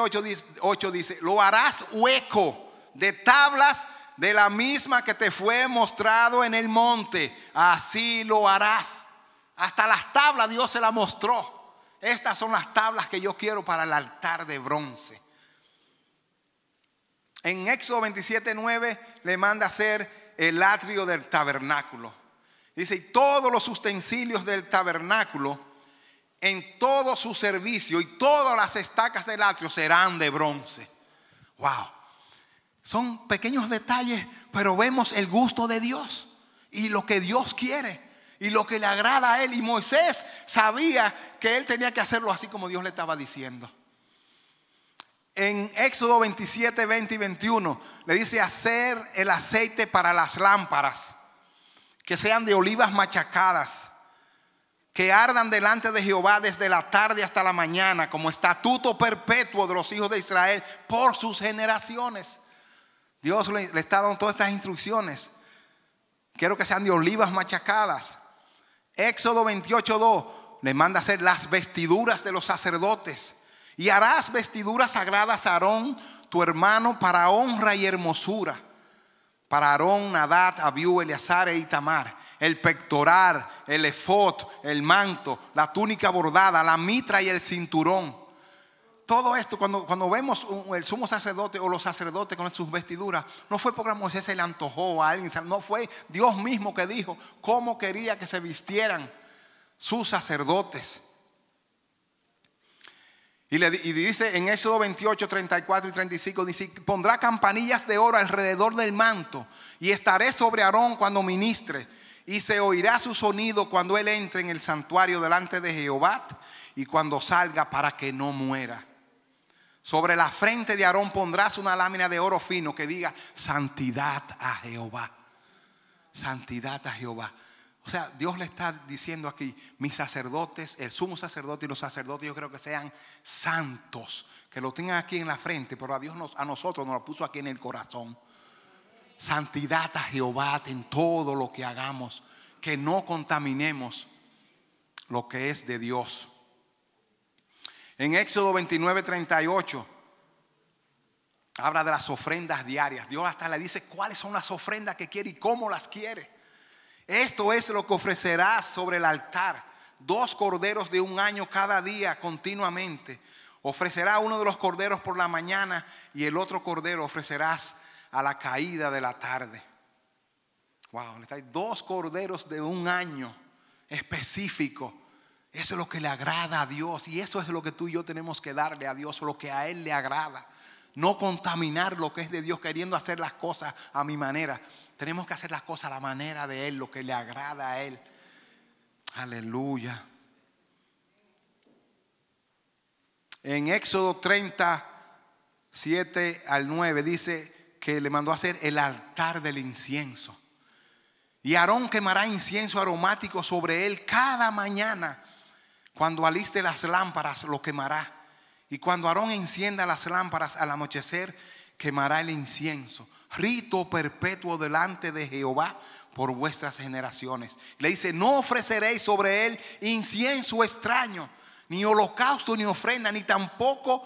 8, dice, lo harás hueco de tablas de la misma que te fue mostrado en el monte. Así lo harás. Hasta las tablas Dios se las mostró. Estas son las tablas que yo quiero para el altar de bronce. En Éxodo 27, 9 le manda hacer el atrio del tabernáculo. Dice, y todos los utensilios del tabernáculo, en todo su servicio, y todas las estacas del atrio serán de bronce. Wow. Son pequeños detalles, pero vemos el gusto de Dios y lo que Dios quiere y lo que le agrada a él. Y Moisés sabía que él tenía que hacerlo así como Dios le estaba diciendo. En Éxodo 27, 20 y 21 le dice hacer el aceite para las lámparas que sean de olivas machacadas, que ardan delante de Jehová desde la tarde hasta la mañana, como estatuto perpetuo de los hijos de Israel por sus generaciones. Dios le, está dando todas estas instrucciones. Quiero que sean de olivas machacadas. Éxodo 28.2 le manda hacer las vestiduras de los sacerdotes. Y harás vestiduras sagradas a Aarón, tu hermano, para honra y hermosura. Para Aarón, Nadat, Abiú, Eleazar e Itamar. El pectoral, el efot, el manto, la túnica bordada, la mitra y el cinturón todo esto, cuando, cuando, vemos el sumo sacerdote o los sacerdotes con sus vestiduras, no fue porque Moisés se le antojó a alguien, no fue Dios mismo que dijo cómo quería que se vistieran sus sacerdotes. Y, dice en Éxodo 28, 34 y 35, dice, pondrá campanillas de oro alrededor del manto y estaré sobre Aarón cuando ministre y se oirá su sonido cuando él entre en el santuario delante de Jehová y cuando salga para que no muera. Sobre la frente de Aarón pondrás una lámina de oro fino que diga santidad a Jehová. Santidad a Jehová. O sea, Dios le está diciendo aquí, mis sacerdotes, el sumo sacerdote y los sacerdotes, yo creo que sean santos, que lo tengan aquí en la frente, pero a Dios nos, a nosotros nos lo puso aquí en el corazón. Santidad a Jehová en todo lo que hagamos, que no contaminemos lo que es de Dios. En Éxodo 29, 38, habla de las ofrendas diarias. Dios hasta le dice cuáles son las ofrendas que quiere y cómo las quiere. Esto es lo que ofrecerás sobre el altar. Dos corderos de un año cada día continuamente. Ofrecerá uno de los corderos por la mañana y el otro cordero ofrecerás a la caída de la tarde. Wow, dos corderos de un año específico. Eso es lo que le agrada a Dios y eso es lo que tú y yo tenemos que darle a Dios, lo que a Él le agrada. No contaminar lo que es de Dios queriendo hacer las cosas a mi manera. Tenemos que hacer las cosas a la manera de Él, lo que le agrada a Él. Aleluya. En Éxodo 30, al 9 dice que le mandó a hacer el altar del incienso. Y Aarón quemará incienso aromático sobre él cada mañana. Cuando aliste las lámparas, lo quemará. Y cuando Aarón encienda las lámparas al anochecer, quemará el incienso, rito perpetuo delante de Jehová por vuestras generaciones. Le dice, no ofreceréis sobre él incienso extraño, ni holocausto, ni ofrenda, ni tampoco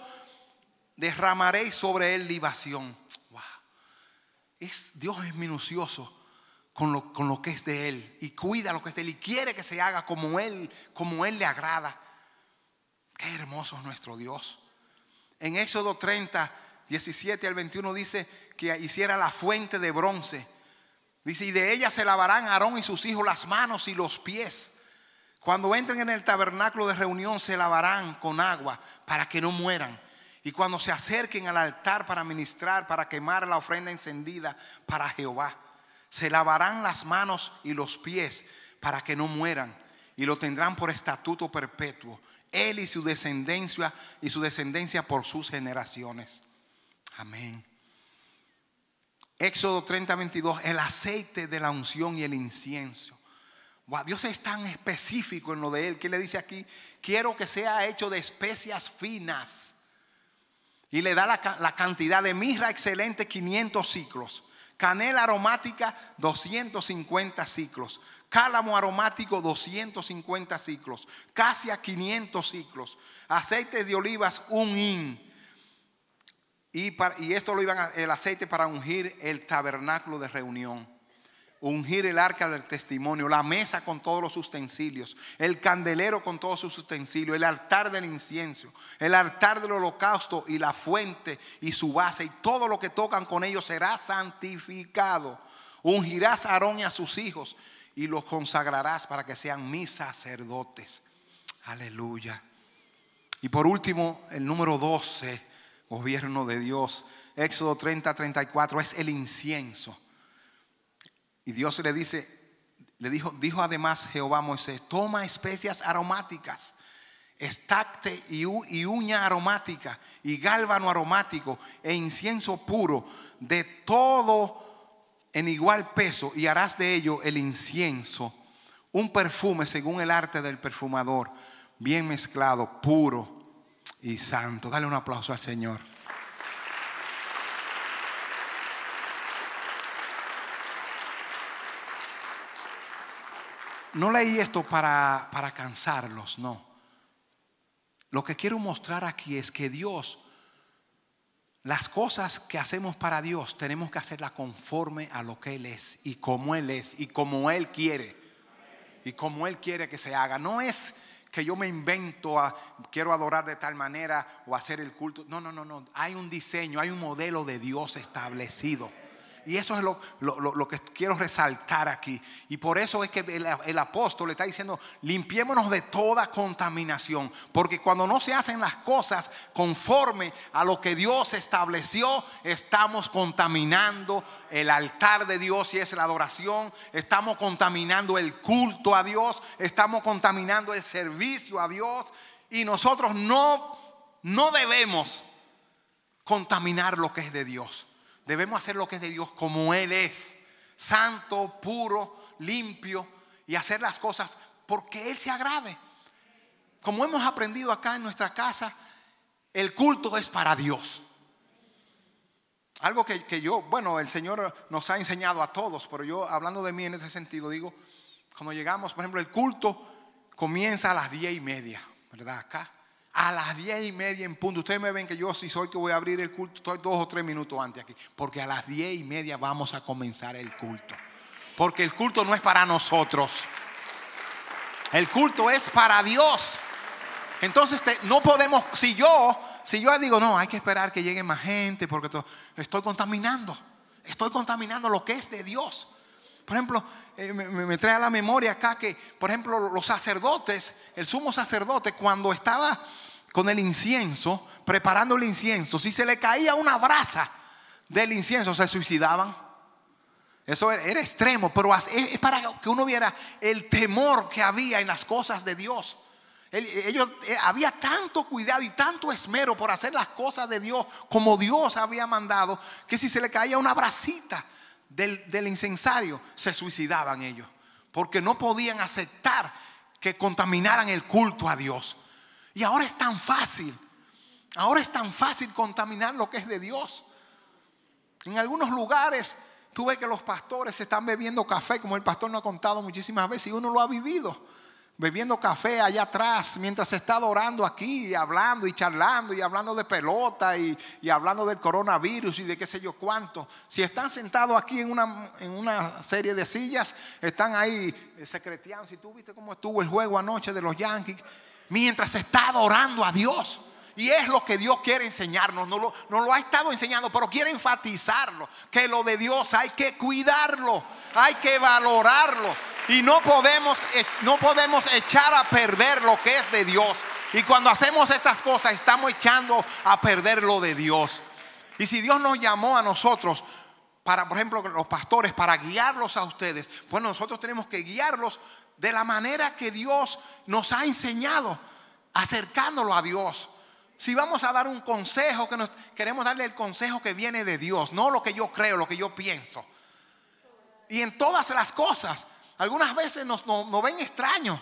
derramaréis sobre él libación. Wow. Es, Dios es minucioso con lo, con lo que es de él y cuida lo que es de él y quiere que se haga como él, como él le agrada. Qué hermoso es nuestro Dios. En Éxodo 30, 17 al 21 dice que hiciera la fuente de bronce. Dice, y de ella se lavarán Aarón y sus hijos las manos y los pies. Cuando entren en el tabernáculo de reunión se lavarán con agua para que no mueran. Y cuando se acerquen al altar para ministrar, para quemar la ofrenda encendida para Jehová, se lavarán las manos y los pies para que no mueran. Y lo tendrán por estatuto perpetuo, él y su descendencia y su descendencia por sus generaciones. Amén. Éxodo 30, 22, el aceite de la unción y el incienso. Dios es tan específico en lo de Él que le dice aquí, quiero que sea hecho de especias finas. Y le da la, cantidad de mirra excelente, 500 ciclos. Canela aromática, 250 ciclos. Cálamo aromático, 250 ciclos. Casia, 500 ciclos. Aceite de olivas, un in y, y esto lo iban el aceite para ungir el tabernáculo de reunión, ungir el arca del testimonio, la mesa con todos los utensilios, el candelero con todos sus utensilios, el altar del incienso, el altar del holocausto y la fuente y su base y todo lo que tocan con ellos será santificado. Ungirás a Aarón y a sus hijos y los consagrarás para que sean mis sacerdotes. Aleluya. Y por último, el número 12 gobierno de Dios. Éxodo 30, 34 es el incienso. Y Dios le dice, le dijo, dijo además Jehová Moisés, toma especias aromáticas, estacte y, y uña aromática y gálvano aromático e incienso puro de todo en igual peso y harás de ello el incienso, un perfume según el arte del perfumador, bien mezclado, puro y santo. Dale un aplauso al Señor. No leí esto para, para cansarlos, no. Lo que quiero mostrar aquí es que Dios, las cosas que hacemos para Dios, tenemos que hacerlas conforme a lo que Él es y como Él es y como Él quiere. Y como Él quiere que se haga. No es que yo me invento a quiero adorar de tal manera o hacer el culto. No, no, no, no. Hay un diseño, hay un modelo de Dios establecido. Y eso es lo, que quiero resaltar aquí. Y por eso es que el, apóstol le está diciendo, limpiémonos de toda contaminación. Porque cuando no se hacen las cosas conforme a lo que Dios estableció, estamos contaminando el altar de Dios y es la adoración. Estamos contaminando el culto a Dios. Estamos contaminando el servicio a Dios. Y nosotros no, no debemos contaminar lo que es de Dios. Debemos hacer lo que es de Dios como Él es, santo, puro, limpio, y hacer las cosas porque Él se agrade. Como hemos aprendido acá en nuestra casa, el culto es para Dios. Algo que, que, yo, bueno, el Señor nos ha enseñado a todos, pero yo hablando de mí en ese sentido, digo, cuando llegamos, por ejemplo, el culto comienza a las diez y media, ¿verdad? Acá a las diez y media en punto. Ustedes me ven que yo si soy que voy a abrir el culto, estoy dos o tres minutos antes aquí, porque a las diez y media vamos a comenzar el culto. Porque el culto no es para nosotros. El culto es para Dios. Entonces no podemos, si yo, si yo digo, no, hay que esperar que llegue más gente porque estoy contaminando. Estoy contaminando lo que es de Dios. Por ejemplo, eh, me, trae a la memoria acá que, por ejemplo, los sacerdotes, el sumo sacerdote, cuando estaba con el incienso, preparando el incienso, si se le caía una brasa del incienso, se suicidaban. Eso era, era extremo, pero es para que uno viera el temor que había en las cosas de Dios. Ellos, eh, había tanto cuidado y tanto esmero por hacer las cosas de Dios como Dios había mandado, que si se le caía una bracita, del, incensario se suicidaban ellos, porque no podían aceptar que contaminaran el culto a Dios. Y ahora es tan fácil, ahora es tan fácil contaminar lo que es de Dios. En algunos lugares tú ves que los pastores se están bebiendo café, como el pastor nos ha contado muchísimas veces, y uno lo ha vivido bebiendo café allá atrás mientras se está orando aquí, hablando y charlando y hablando de pelota y, hablando del coronavirus y de qué sé yo cuánto. Si están sentados aquí en una, en una serie de sillas, están ahí eh, secreteando. Si tú viste cómo estuvo el juego anoche de los Yankees, mientras se está orando a Dios. Y es lo que Dios quiere enseñarnos. No lo, ha estado enseñando, pero quiere enfatizarlo. Que lo de Dios hay que cuidarlo, hay que valorarlo. Y no podemos, eh, no podemos echar a perder lo que es de Dios. Y cuando hacemos esas cosas, estamos echando a perder lo de Dios. Y si Dios nos llamó a nosotros, para, por ejemplo, los pastores, para guiarlos a ustedes, pues nosotros tenemos que guiarlos de la manera que Dios nos ha enseñado, acercándolo a Dios. Si vamos a dar un consejo, que nos, queremos darle el consejo que viene de Dios, no lo que yo creo, lo que yo pienso. Y en todas las cosas, algunas veces nos, ven extraños.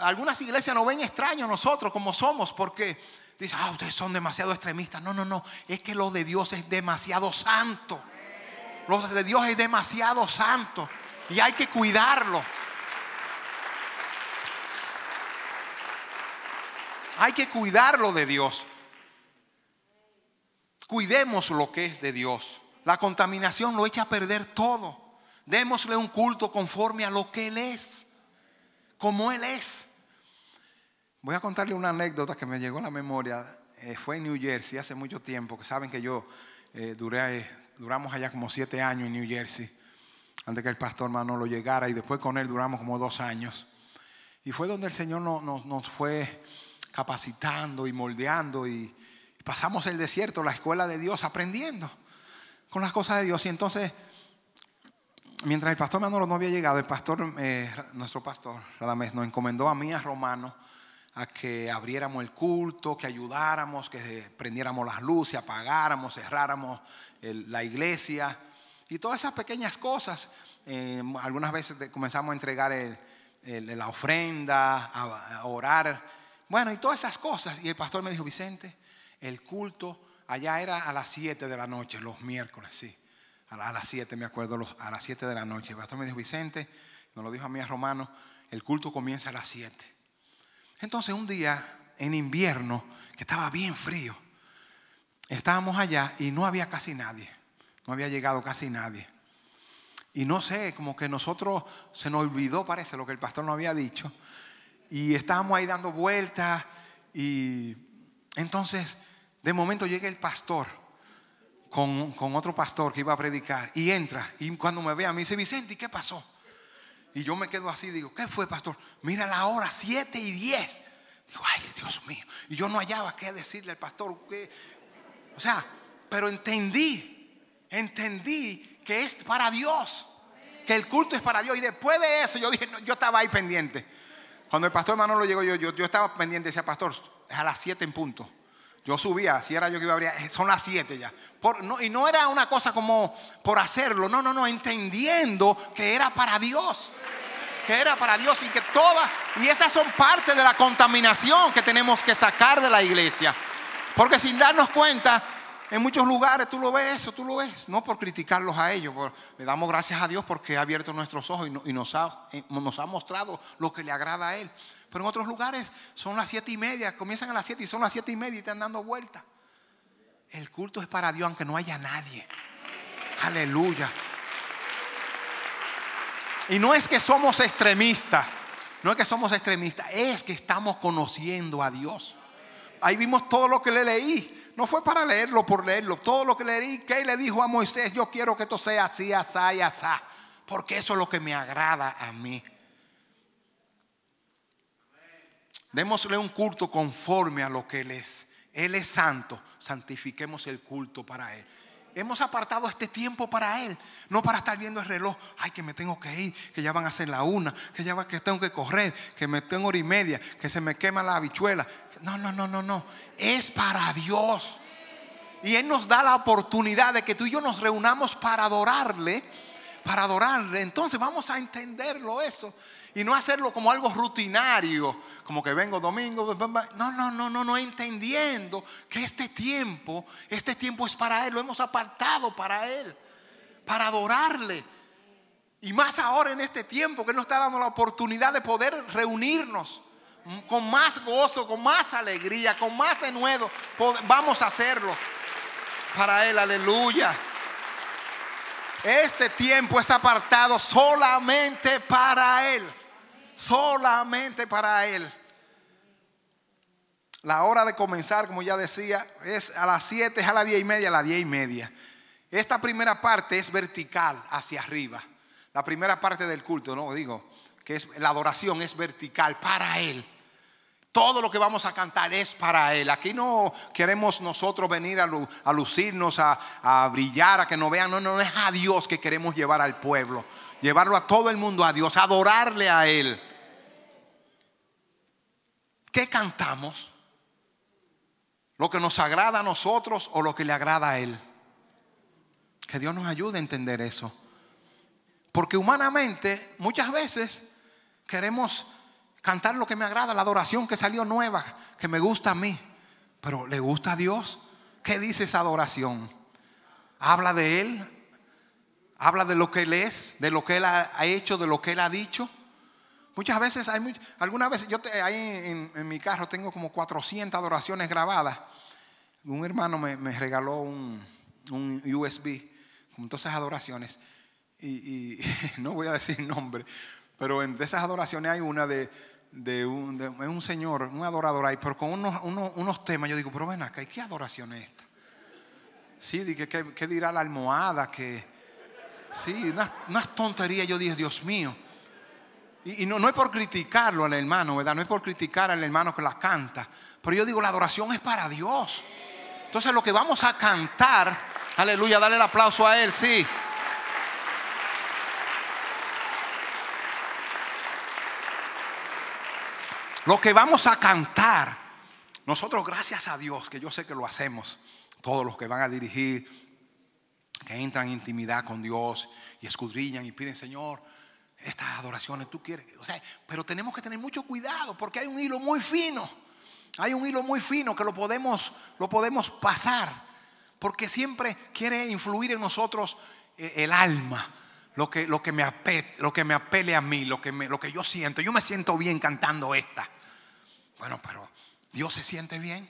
algunas iglesias nos ven extraños nosotros como somos, porque dicen, ah, ustedes son demasiado extremistas. No, no, no, es que lo de Dios es demasiado santo. Lo de Dios es demasiado santo y hay que cuidarlo. hay que cuidarlo de Dios. Cuidemos lo que es de Dios. La contaminación lo echa a perder todo. Démosle un culto conforme a lo que Él es, como Él es. Voy a contarle una anécdota que me llegó a la memoria. Eh, fue en New Jersey hace mucho tiempo, que saben que yo eh, duré, eh, duramos allá como siete años en New Jersey, antes que el pastor Manolo llegara, y después con él duramos como dos años. Y fue donde el Señor nos, nos fue capacitando y moldeando y pasamos el desierto, la escuela de Dios, aprendiendo con las cosas de Dios. Y entonces, mientras el pastor Manolo no había llegado, el pastor, eh, nuestro pastor Radamés nos encomendó a mí, a Romano, a que abriéramos el culto, que ayudáramos, que prendiéramos las luces, apagáramos, cerráramos la iglesia y todas esas pequeñas cosas. Eh, algunas veces comenzamos a entregar la ofrenda, a orar bueno, y todas esas cosas. Y el pastor me dijo, Vicente, el culto allá era a las 7 de la noche, los miércoles, sí. A las 7, me acuerdo, a las 7 de la noche. El pastor me dijo, Vicente, nos lo dijo a mí a Romano, el culto comienza a las 7. Entonces un día, en invierno, que estaba bien frío, estábamos allá y no había casi nadie. No había llegado casi nadie. Y no sé, como que nosotros se nos olvidó, parece, lo que el pastor nos había dicho y estábamos ahí dando vueltas y entonces de momento llega el pastor con, otro pastor que iba a predicar y entra y cuando me ve a mí dice, Vicente, qué pasó? Y yo me quedo así, digo, ¿qué fue pastor? Mira la hora, siete y 10. Digo, ay Dios mío. Y yo no hallaba qué decirle al pastor. O sea, pero entendí, entendí que es para Dios, que el culto es para Dios. Y después de eso yo dije, no, yo estaba ahí pendiente. Cuando el pastor Manolo llegó, yo, yo, yo estaba pendiente, decía, pastor, es a las 7 en punto. Yo subía, si era yo que iba a abrir, eh, son las 7 ya. Por, no, y no era una cosa como por hacerlo, no, no, no, entendiendo que era para Dios. Que era para Dios y que todas, y esas son parte de la contaminación que tenemos que sacar de la iglesia. Porque sin darnos cuenta, en muchos lugares tú lo ves eso, tú lo ves. No por criticarlos a ellos, le damos gracias a Dios porque ha abierto nuestros ojos y, eh, nos, ha, mostrado lo que le agrada a Él. Pero en otros lugares son las siete y media, comienzan a las siete y son las siete y media y están dando vuelta El culto es para Dios aunque no haya nadie. Aleluya. Y no es que somos extremistas, no es que somos extremistas, es que estamos conociendo a Dios. Ahí vimos todo lo que le leí. No fue para leerlo por leerlo. Todo lo que leí, que le dijo a Moisés, yo quiero que esto sea así, asá y asá. Porque eso es lo que me agrada a mí. Démosle un culto conforme a lo que Él es. Él es santo. Santifiquemos el culto para Él. Hemos apartado este tiempo para Él, no para estar viendo el reloj. Ay, que me tengo que ir, que ya van a ser la una, que ya que tengo que correr, que me tengo hora y media, que se me quema la habichuela. No, no, no, no, no. Es para Dios. Y Él nos da la oportunidad de que tú y yo nos reunamos para adorarle, para adorarle. Entonces vamos a entenderlo eso y no hacerlo como algo rutinario, como que vengo domingo. No, no, no, no, no, entendiendo que este tiempo, este tiempo es para Él, lo hemos apartado para Él, para adorarle. Y más ahora en este tiempo que Él nos está dando la oportunidad de poder reunirnos con más gozo, con más alegría, con más de Vamos a hacerlo para Él, aleluya. Este tiempo es apartado solamente para Él, solamente para Él. La hora de comenzar, como ya decía, es a las 7, es a las 10 y media, a las 10 y media. Esta primera parte es vertical, hacia arriba. La primera parte del culto, no digo, que es la adoración es vertical para Él. Todo lo que vamos a cantar es para Él. Aquí no queremos nosotros venir a, lucirnos, a, brillar, a que nos vean. No, no es a Dios que queremos llevar al pueblo. Llevarlo a todo el mundo a Dios, adorarle a Él. ¿Qué cantamos? ¿Lo que nos agrada a nosotros o lo que le agrada a Él? Que Dios nos ayude a entender eso. Porque humanamente muchas veces Queremos cantar lo que me agrada, la adoración que salió nueva, que me gusta a mí. Pero ¿le gusta a Dios? ¿Qué dice esa adoración? ¿Habla de Él? ¿Habla de lo que Él es? ¿De lo que Él ha hecho? ¿De lo que Él ha dicho? Muchas veces hay, muchas, algunas veces, yo ahí en, mi carro tengo como 400 adoraciones grabadas. Un hermano me, regaló un, USB con todas esas adoraciones. Y, y, no voy a decir nombre, pero en, de esas adoraciones hay una de, un, señor, un adorador ahí, pero con unos, temas. Yo digo, pero ven acá, qué adoración es esta? Sí, ¿qué, qué, dirá la almohada? Que, sí, unas, tonterías. Yo dije, Dios mío. Y, no, no es por criticarlo al hermano, ¿verdad? No es por criticar al hermano que la canta. Pero yo digo, la adoración es para Dios. Entonces lo que vamos a cantar, aleluya, dale el aplauso a él, sí. Lo que vamos a cantar, nosotros gracias a Dios, que yo sé que lo hacemos, todos los que van a dirigir, que entran en intimidad con Dios y escudriñan y piden, Señor, estas adoraciones tú quieres. pero tenemos que tener mucho cuidado porque hay un hilo muy fino. Hay un hilo muy fino que lo podemos, lo podemos pasar. Porque siempre quiere influir en nosotros eh, el alma. Lo que, lo que, me, apele, lo que me apele a mí, lo que, me, lo que yo siento. Yo me siento bien cantando esta. Bueno, pero Dios se siente bien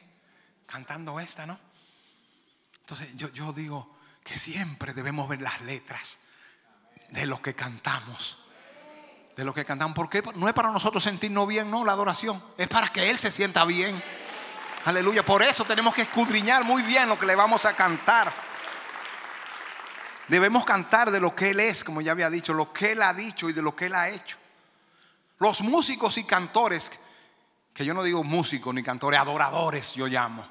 cantando esta, ¿no? Entonces yo, digo que siempre debemos ver las letras de lo que cantamos. De lo que cantamos. Porque no es para nosotros sentirnos bien, no, la adoración. Es para que Él se sienta bien. Aleluya. Por eso tenemos que escudriñar muy bien lo que le vamos a cantar. Debemos cantar de lo que Él es, como ya había dicho, lo que Él ha dicho y de lo que Él ha hecho. Los músicos y cantores que yo no digo músicos ni cantores, adoradores yo llamo.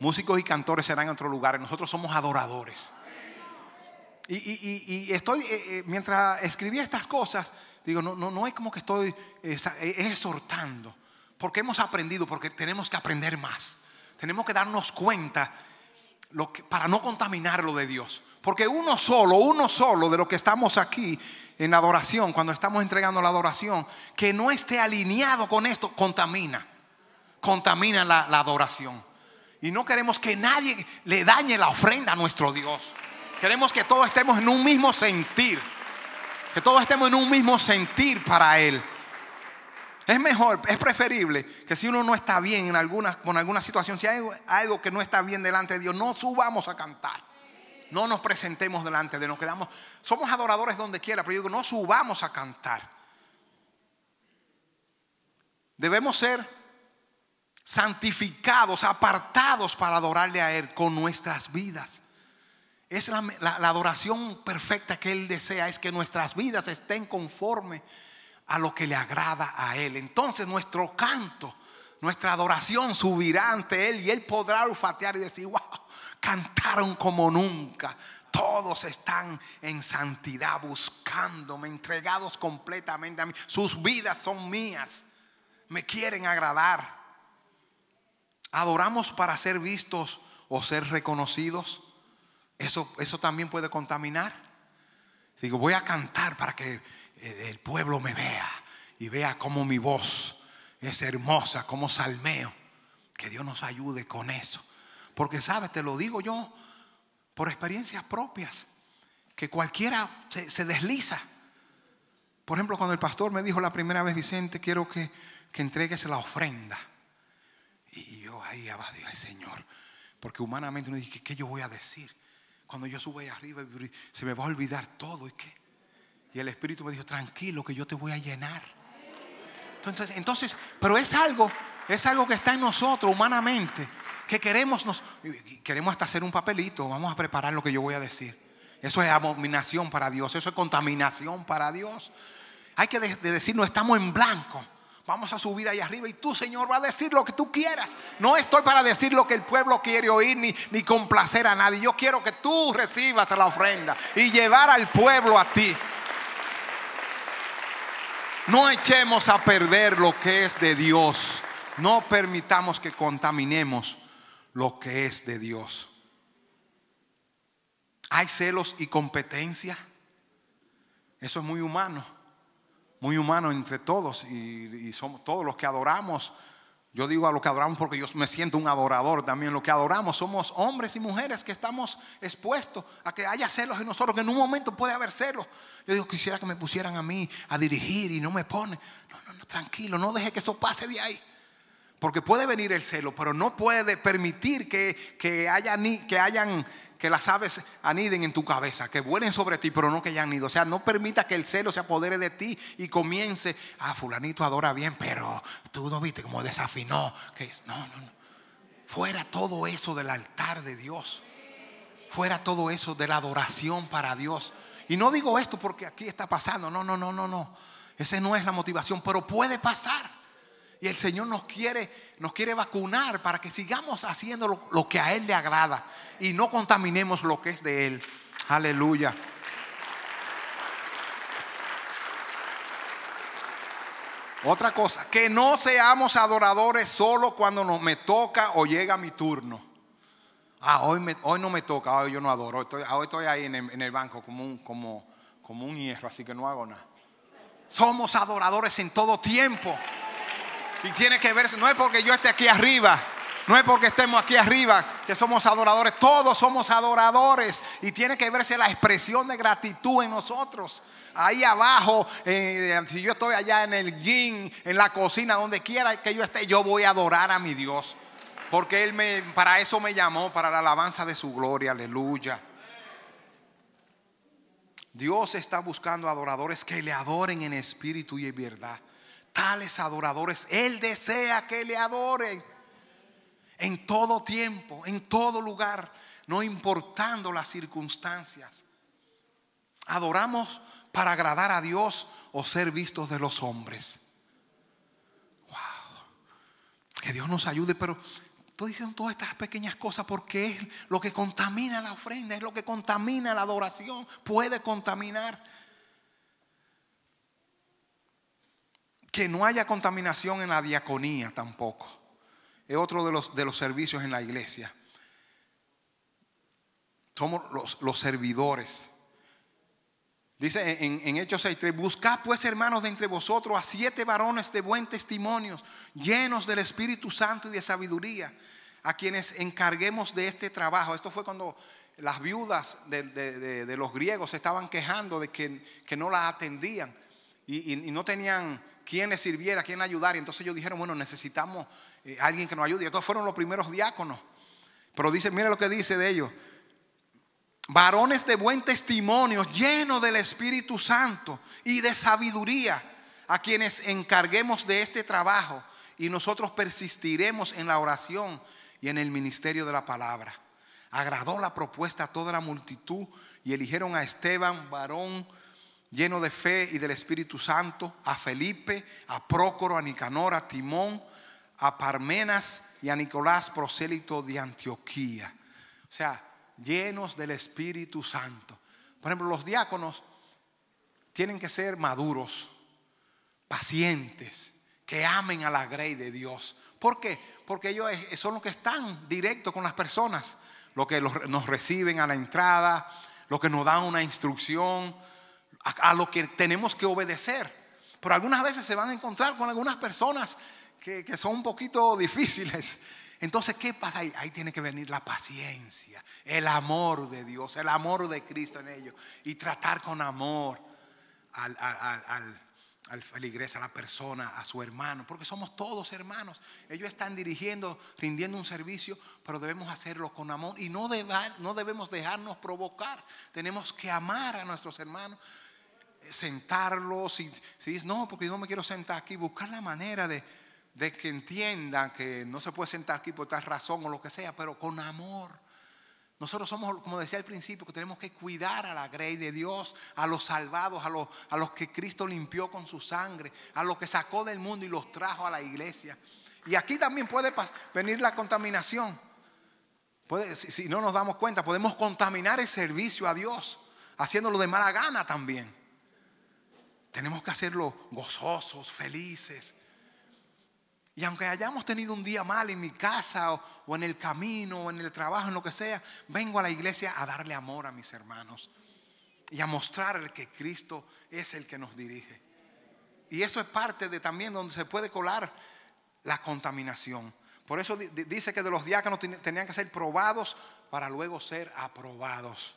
Músicos y cantores serán en otros lugares, nosotros somos adoradores. Y, estoy, eh, eh, mientras escribía estas cosas, digo, no, no, no es como que estoy eh, exhortando, porque hemos aprendido, porque tenemos que aprender más. Tenemos que darnos cuenta para no contaminar lo de Dios. Porque uno solo, uno solo de los que estamos aquí en adoración, cuando estamos entregando la adoración, que no esté alineado con esto, contamina. Contamina la, adoración. Y no queremos que nadie le dañe la ofrenda a nuestro Dios. Queremos que todos estemos en un mismo sentir. Que todos estemos en un mismo sentir para Él. Es mejor, es preferible que si uno no está bien en con alguna situación, si hay algo que no está bien delante de Dios, no subamos a cantar. No nos presentemos delante de, nos quedamos. Somos adoradores donde quiera, pero yo digo, no subamos a cantar. Debemos ser santificados, apartados para adorarle a Él con nuestras vidas. Es la, adoración perfecta que Él desea, es que nuestras vidas estén conforme a lo que le agrada a Él. Entonces nuestro canto, nuestra adoración subirá ante Él y Él podrá olfatear y decir, wow, cantaron como nunca. Todos están en santidad buscándome, entregados completamente a mí. Sus vidas son mías. Me quieren agradar. Adoramos para ser vistos o ser reconocidos. Eso, eso también puede contaminar. Digo, voy a cantar para que el pueblo me vea y vea cómo mi voz es hermosa, como salmeo. Que Dios nos ayude con eso. Porque sabes, te lo digo yo por experiencias propias, que cualquiera se, desliza. Por ejemplo, cuando el pastor me dijo la primera vez, Vicente, quiero que, entregues la ofrenda. Y yo ahí abajo dije, Señor, porque humanamente uno dice, ¿qué, yo voy a decir? Cuando yo subo ahí arriba, se me va a olvidar todo. ¿Y qué? Y el Espíritu me dijo, tranquilo, que yo te voy a llenar. Entonces, entonces pero es algo, es algo que está en nosotros humanamente. ¿Qué queremos? Nos, queremos hasta hacer un papelito. Vamos a preparar lo que yo voy a decir. Eso es abominación para Dios. Eso es contaminación para Dios. Hay que decir, no estamos en blanco. Vamos a subir ahí arriba y tú, Señor, va a decir lo que tú quieras. No estoy para decir lo que el pueblo quiere oír ni, ni complacer a nadie. Yo quiero que tú recibas la ofrenda y llevar al pueblo a ti. No echemos a perder lo que es de Dios. No permitamos que contaminemos lo que es de Dios. Hay celos y competencia. Eso es muy humano, muy humano entre todos y, somos todos los que adoramos. Yo digo a los que adoramos porque yo me siento un adorador también. Lo que adoramos somos hombres y mujeres que estamos expuestos a que haya celos en nosotros, que en un momento puede haber celos. Yo digo, quisiera que me pusieran a mí a dirigir y no me pone. No, no, no, tranquilo, no deje que eso pase de ahí. Porque puede venir el celo, pero no puede permitir que, que hayan que las aves aniden en tu cabeza, que vuelen sobre ti, pero no que hayan nido. O sea, no permita que el celo se apodere de ti y comience, ah, fulanito adora bien, pero tú no viste cómo desafinó. Que no, no, no. Fuera todo eso del altar de Dios. Fuera todo eso de la adoración para Dios. Y no digo esto porque aquí está pasando. No, no, no, no, no. Esa no es la motivación, pero puede pasar. Y el Señor nos quiere, nos quiere vacunar para que sigamos haciendo lo, que a Él le agrada y no contaminemos lo que es de Él. Aleluya. Otra cosa, que no seamos adoradores solo cuando nos me toca o llega mi turno. Ah, hoy, no me toca, hoy yo no adoro, ah, hoy estoy ahí en el, banco como como, como un hierro, así que no hago nada. Somos adoradores en todo tiempo. Y tiene que verse, no es porque yo esté aquí arriba, no es porque estemos aquí arriba que somos adoradores, todos somos adoradores y tiene que verse la expresión de gratitud en nosotros. Ahí abajo, eh, si yo estoy allá en el gym, en la cocina, donde quiera que yo esté, yo voy a adorar a mi Dios. Porque Él me, para eso me llamó, para la alabanza de su gloria, aleluya. Dios está buscando adoradores que le adoren en espíritu y en verdad tales adoradores. Él desea que le adoren en todo tiempo, en todo lugar, no importando las circunstancias. Adoramos para agradar a Dios o ser vistos de los hombres. Wow. Que Dios nos ayude, pero estoy diciendo todas estas pequeñas cosas porque es lo que contamina la ofrenda, es lo que contamina la adoración, puede contaminar. que no haya contaminación en la diaconía tampoco. Es otro de los, de los servicios en la iglesia. Somos los, servidores. Dice en, Hechos 6:3, buscad pues hermanos de entre vosotros a siete varones de buen testimonio, llenos del Espíritu Santo y de sabiduría, a quienes encarguemos de este trabajo. Esto fue cuando las viudas de, los griegos se estaban quejando de que, no las atendían y no tenían quién le sirviera, quién ayudar, ayudara. Y entonces ellos dijeron, bueno, necesitamos eh, alguien que nos ayude. Y estos fueron los primeros diáconos. Pero dice, mire lo que dice de ellos. Varones de buen testimonio, llenos del Espíritu Santo y de sabiduría, a quienes encarguemos de este trabajo. Y nosotros persistiremos en la oración y en el ministerio de la palabra. Agradó la propuesta a toda la multitud y eligieron a Esteban, varón lleno de fe y del Espíritu Santo, a Felipe, a Prócoro, a Nicanor, a Timón, a Parmenas y a Nicolás, prosélito de Antioquía. O sea, llenos del Espíritu Santo. Por ejemplo, los diáconos tienen que ser maduros, pacientes, que amen a la grey de Dios. ¿Por qué? Porque ellos son los que están directos con las personas, los que nos reciben a la entrada, los que nos dan una instrucción, a, lo que tenemos que obedecer. Pero algunas veces se van a encontrar con algunas personas que, son un poquito difíciles. Entonces, ¿qué pasa ahí? Ahí tiene que venir la paciencia, el amor de Dios, el amor de Cristo en ellos. Y tratar con amor al, al, al, a la persona, a su hermano. Porque somos todos hermanos. Ellos están dirigiendo, rindiendo un servicio, pero debemos hacerlo con amor. Y no, no debemos dejarnos provocar. Tenemos que amar a nuestros hermanos sentarlo, si, si no, porque yo no me quiero sentar aquí, buscar la manera de, que entiendan que no se puede sentar aquí por tal razón o lo que sea, pero con amor. Nosotros somos, como decía al principio, que tenemos que cuidar a la grey de Dios, a los salvados, a los, a los que Cristo limpió con su sangre, a los que sacó del mundo y los trajo a la iglesia. Y aquí también puede venir la contaminación. si no nos damos cuenta, podemos contaminar el servicio a Dios, haciéndolo de mala gana también. Tenemos que hacerlo gozosos, felices. Y aunque hayamos tenido un día mal en mi casa o, en el camino o en el trabajo, en lo que sea, vengo a la iglesia a darle amor a mis hermanos y a mostrar que Cristo es el que nos dirige. Y eso es parte de también donde se puede colar la contaminación. Por eso dice que de los diáconos tenían que ser probados para luego ser aprobados.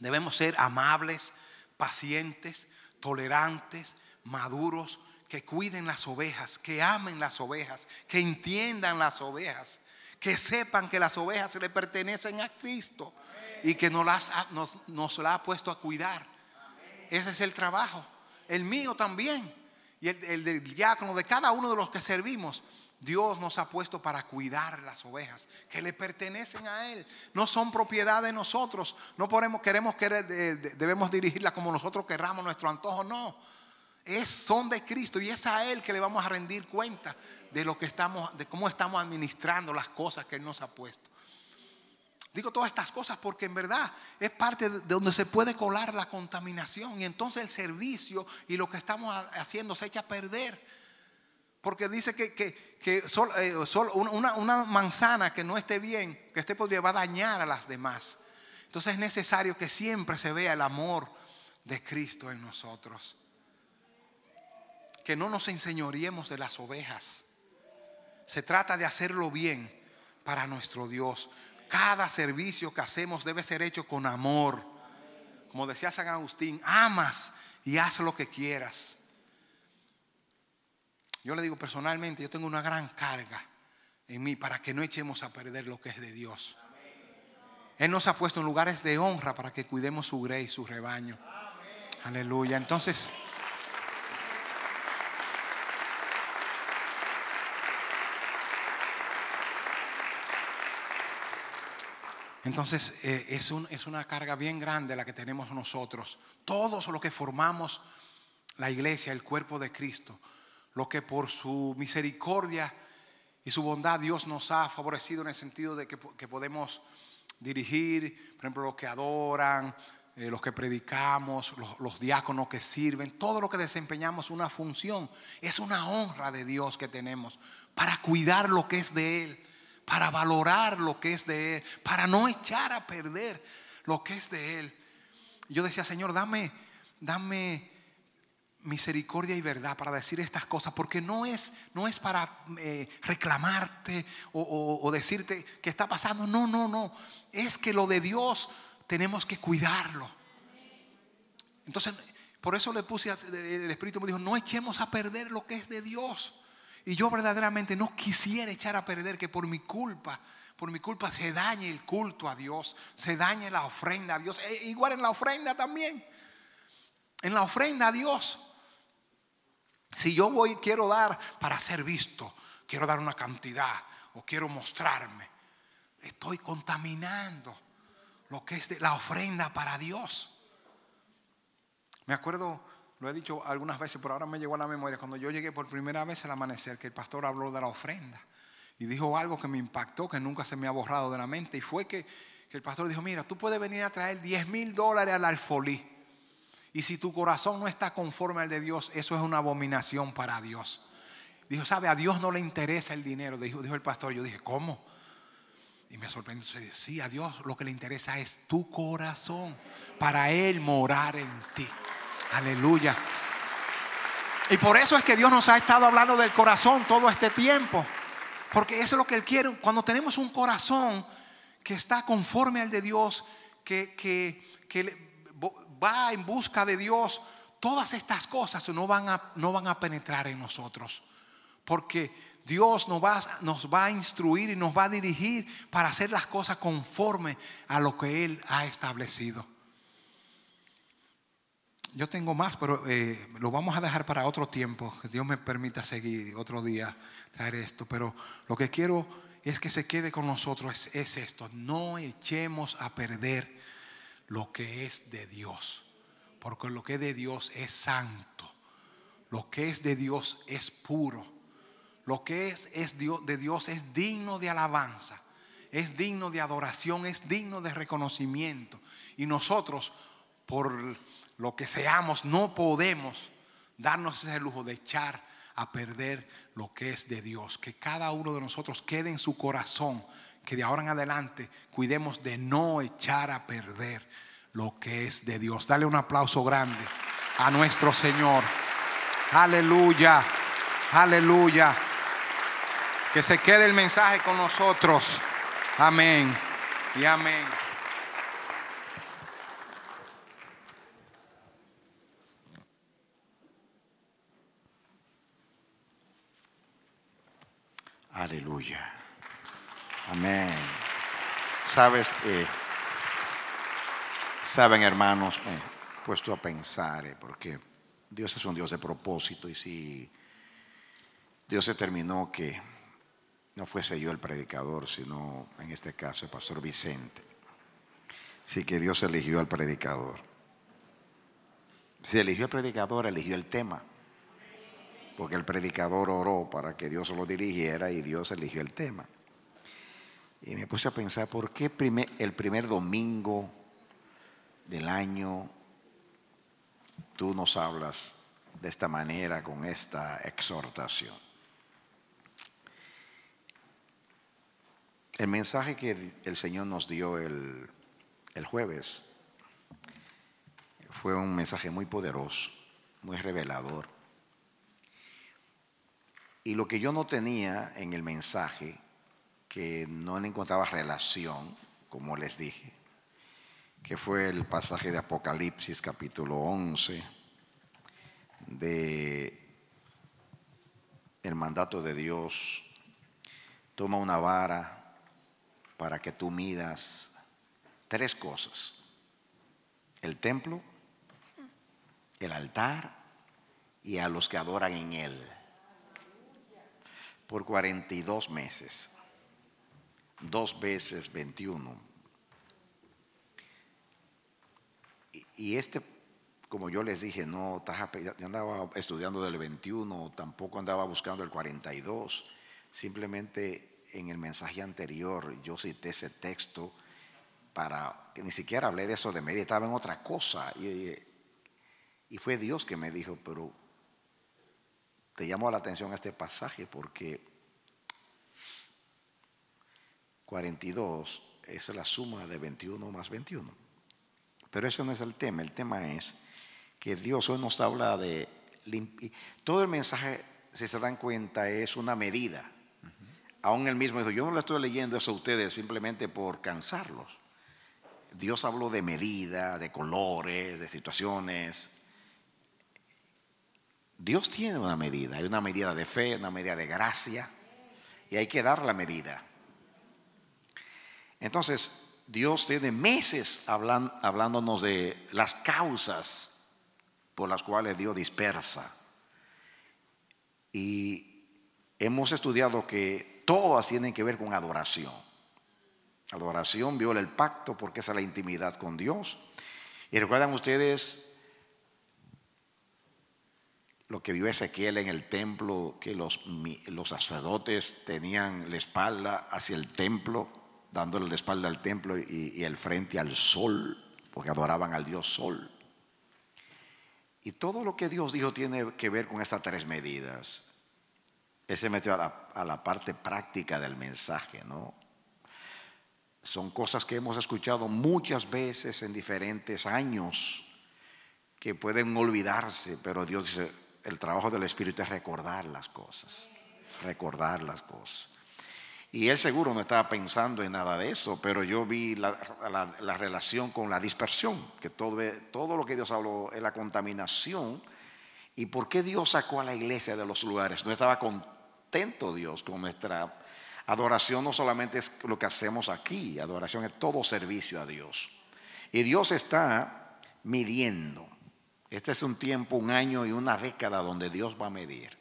Debemos ser amables, pacientes, tolerantes, maduros, que cuiden las ovejas, que amen las ovejas, que entiendan las ovejas, que sepan que las ovejas le pertenecen a Cristo y que nos las ha, nos, la ha puesto a cuidar. Ese es el trabajo, el mío también y el, el del diácono, de cada uno de los que servimos Dios nos ha puesto para cuidar las ovejas que le pertenecen a Él. No son propiedad de nosotros. No podemos, queremos eh, debemos dirigirla como nosotros querramos, nuestro antojo. No. Es, son de Cristo y es a Él que le vamos a rendir cuenta de lo que estamos, de cómo estamos administrando las cosas que Él nos ha puesto. Digo todas estas cosas porque en verdad es parte de donde se puede colar la contaminación y entonces el servicio y lo que estamos haciendo se echa a perder. Porque dice que, que, eh, una, manzana que no esté bien, que esté podrida, va a dañar a las demás. Entonces es necesario que siempre se vea el amor de Cristo en nosotros. Que no nos enseñoriemos de las ovejas. Se trata de hacerlo bien para nuestro Dios. Cada servicio que hacemos debe ser hecho con amor. Como decía San Agustín, amas y haz lo que quieras. Yo le digo personalmente, yo tengo una gran carga en mí para que no echemos a perder lo que es de Dios. Él nos ha puesto en lugares de honra para que cuidemos su grey y su rebaño. Aleluya. Entonces, Entonces eh, es, es, una carga bien grande la que tenemos nosotros. Todos los que formamos la iglesia, el cuerpo de Cristo, lo que por su misericordia y su bondad Dios nos ha favorecido en el sentido de que, podemos dirigir, por ejemplo, los que adoran, eh, los que predicamos, los, los, diáconos que sirven, todo lo que desempeñamos una función, es una honra de Dios que tenemos para cuidar lo que es de Él, para valorar lo que es de Él, para no echar a perder lo que es de Él. Yo decía, Señor, dame, dame misericordia y verdad para decir estas cosas, porque no es, no es para eh, reclamarte o, decirte que está pasando, no, no, no, es que lo de Dios tenemos que cuidarlo. Entonces, por eso le puse, el Espíritu me dijo, no echemos a perder lo que es de Dios. Y yo verdaderamente no quisiera echar a perder que por mi culpa, por mi culpa se dañe el culto a Dios, se dañe la ofrenda a Dios, e igual en la ofrenda también, en la ofrenda a Dios. Si yo voy, quiero dar para ser visto, quiero dar una cantidad o quiero mostrarme, estoy contaminando lo que es la ofrenda para Dios. Me acuerdo, lo he dicho algunas veces, pero ahora me llegó a la memoria, cuando yo llegué por primera vez al amanecer, que el pastor habló de la ofrenda y dijo algo que me impactó, que nunca se me ha borrado de la mente, y fue que, que el pastor dijo, mira, tú puedes venir a traer 10 mil dólares al alfolí. Y si tu corazón no está conforme al de Dios, eso es una abominación para Dios. Dijo, ¿sabe? A Dios no le interesa el dinero. Dijo, dijo el pastor. Yo dije, ¿cómo? Y me sorprendió. Sí, a Dios lo que le interesa es tu corazón. Para Él morar en ti. Aleluya. Y por eso es que Dios nos ha estado hablando del corazón todo este tiempo. Porque eso es lo que Él quiere. Cuando tenemos un corazón que está conforme al de Dios, que, que, que va en busca de Dios, todas estas cosas no van a, no van a penetrar en nosotros. Porque Dios nos va, nos va a instruir y nos va a dirigir para hacer las cosas conforme a lo que Él ha establecido. Yo tengo más, pero eh, lo vamos a dejar para otro tiempo. Que Dios me permita seguir otro día traer esto. Pero lo que quiero es que se quede con nosotros es esto. No echemos a perder lo que es de Dios. Porque lo que es de Dios es santo. Lo que es de Dios es puro. Lo que es, es de Dios es digno de alabanza. Es digno de adoración. Es digno de reconocimiento. Y nosotros, por lo que seamos, no podemos darnos ese lujo de echar a perder lo que es de Dios. Que cada uno de nosotros quede en su corazón que de ahora en adelante cuidemos de no echar a perder lo que es de Dios. Dale un aplauso grande a nuestro Señor. Aleluya, aleluya. Que se quede el mensaje con nosotros. Amén y amén. Aleluya. Amén. Sabes que... Eh, Saben, hermanos, he puesto a pensar, eh, porque Dios es un Dios de propósito y si Dios determinó que no fuese yo el predicador, sino en este caso el pastor Vicente. Así que Dios eligió al predicador. Si eligió al predicador, eligió el tema. Porque el predicador oró para que Dios lo dirigiera y Dios eligió el tema. Y me puse a pensar, ¿por qué el primer domingo del año, tú nos hablas de esta manera con esta exhortación. El mensaje que el Señor nos dio el, jueves fue un mensaje muy poderoso, muy revelador. Y lo que yo no tenía en el mensaje, que no encontraba relación, como les dije, que fue el pasaje de Apocalipsis capítulo 11, de el mandato de Dios, toma una vara para que tú midas tres cosas, el templo, el altar y a los que adoran en él, por 42 meses, dos veces 21 Y este, como yo les dije, no yo andaba estudiando del 21, tampoco andaba buscando el 42. Simplemente en el mensaje anterior yo cité ese texto para ni siquiera hablé de eso de media, estaba en otra cosa. Y, y fue Dios que me dijo, pero te llamó la atención a este pasaje porque 42 es la suma de 21 más 21. Pero eso no es el tema. El tema es que Dios hoy nos habla de... Todo el mensaje, si se dan cuenta, es una medida. Aún él mismo dijo, yo no le estoy leyendo eso a ustedes simplemente por cansarlos. Dios habló de medida, de colores, de situaciones. Dios tiene una medida. Hay una medida de fe, una medida de gracia. Y hay que dar la medida. Entonces, Dios tiene meses hablándonos de las causas por las cuales Dios dispersa. Y hemos estudiado que todas tienen que ver con adoración. Adoración viola el pacto porque esa es la intimidad con Dios. Y recuerdan ustedes lo que vio Ezequiel en el templo, que los, los sacerdotes tenían la espalda hacia el templo dándole la espalda al templo y, el frente al sol, porque adoraban al dios sol. Y todo lo que Dios dijo tiene que ver con estas tres medidas. Él se metió a la, a la, parte práctica del mensaje, ¿no? Son cosas que hemos escuchado muchas veces en diferentes años que pueden olvidarse, pero Dios dice, el trabajo del Espíritu es recordar las cosas, recordar las cosas. Y él seguro no estaba pensando en nada de eso, pero yo vi la, relación con la dispersión, que todo, todo lo que Dios habló es la contaminación. ¿Y por qué Dios sacó a la iglesia de los lugares? No estaba contento Dios con nuestra adoración, no solamente es lo que hacemos aquí, adoración es todo servicio a Dios. Y Dios está midiendo. Este es un tiempo, un año y una década donde Dios va a medir.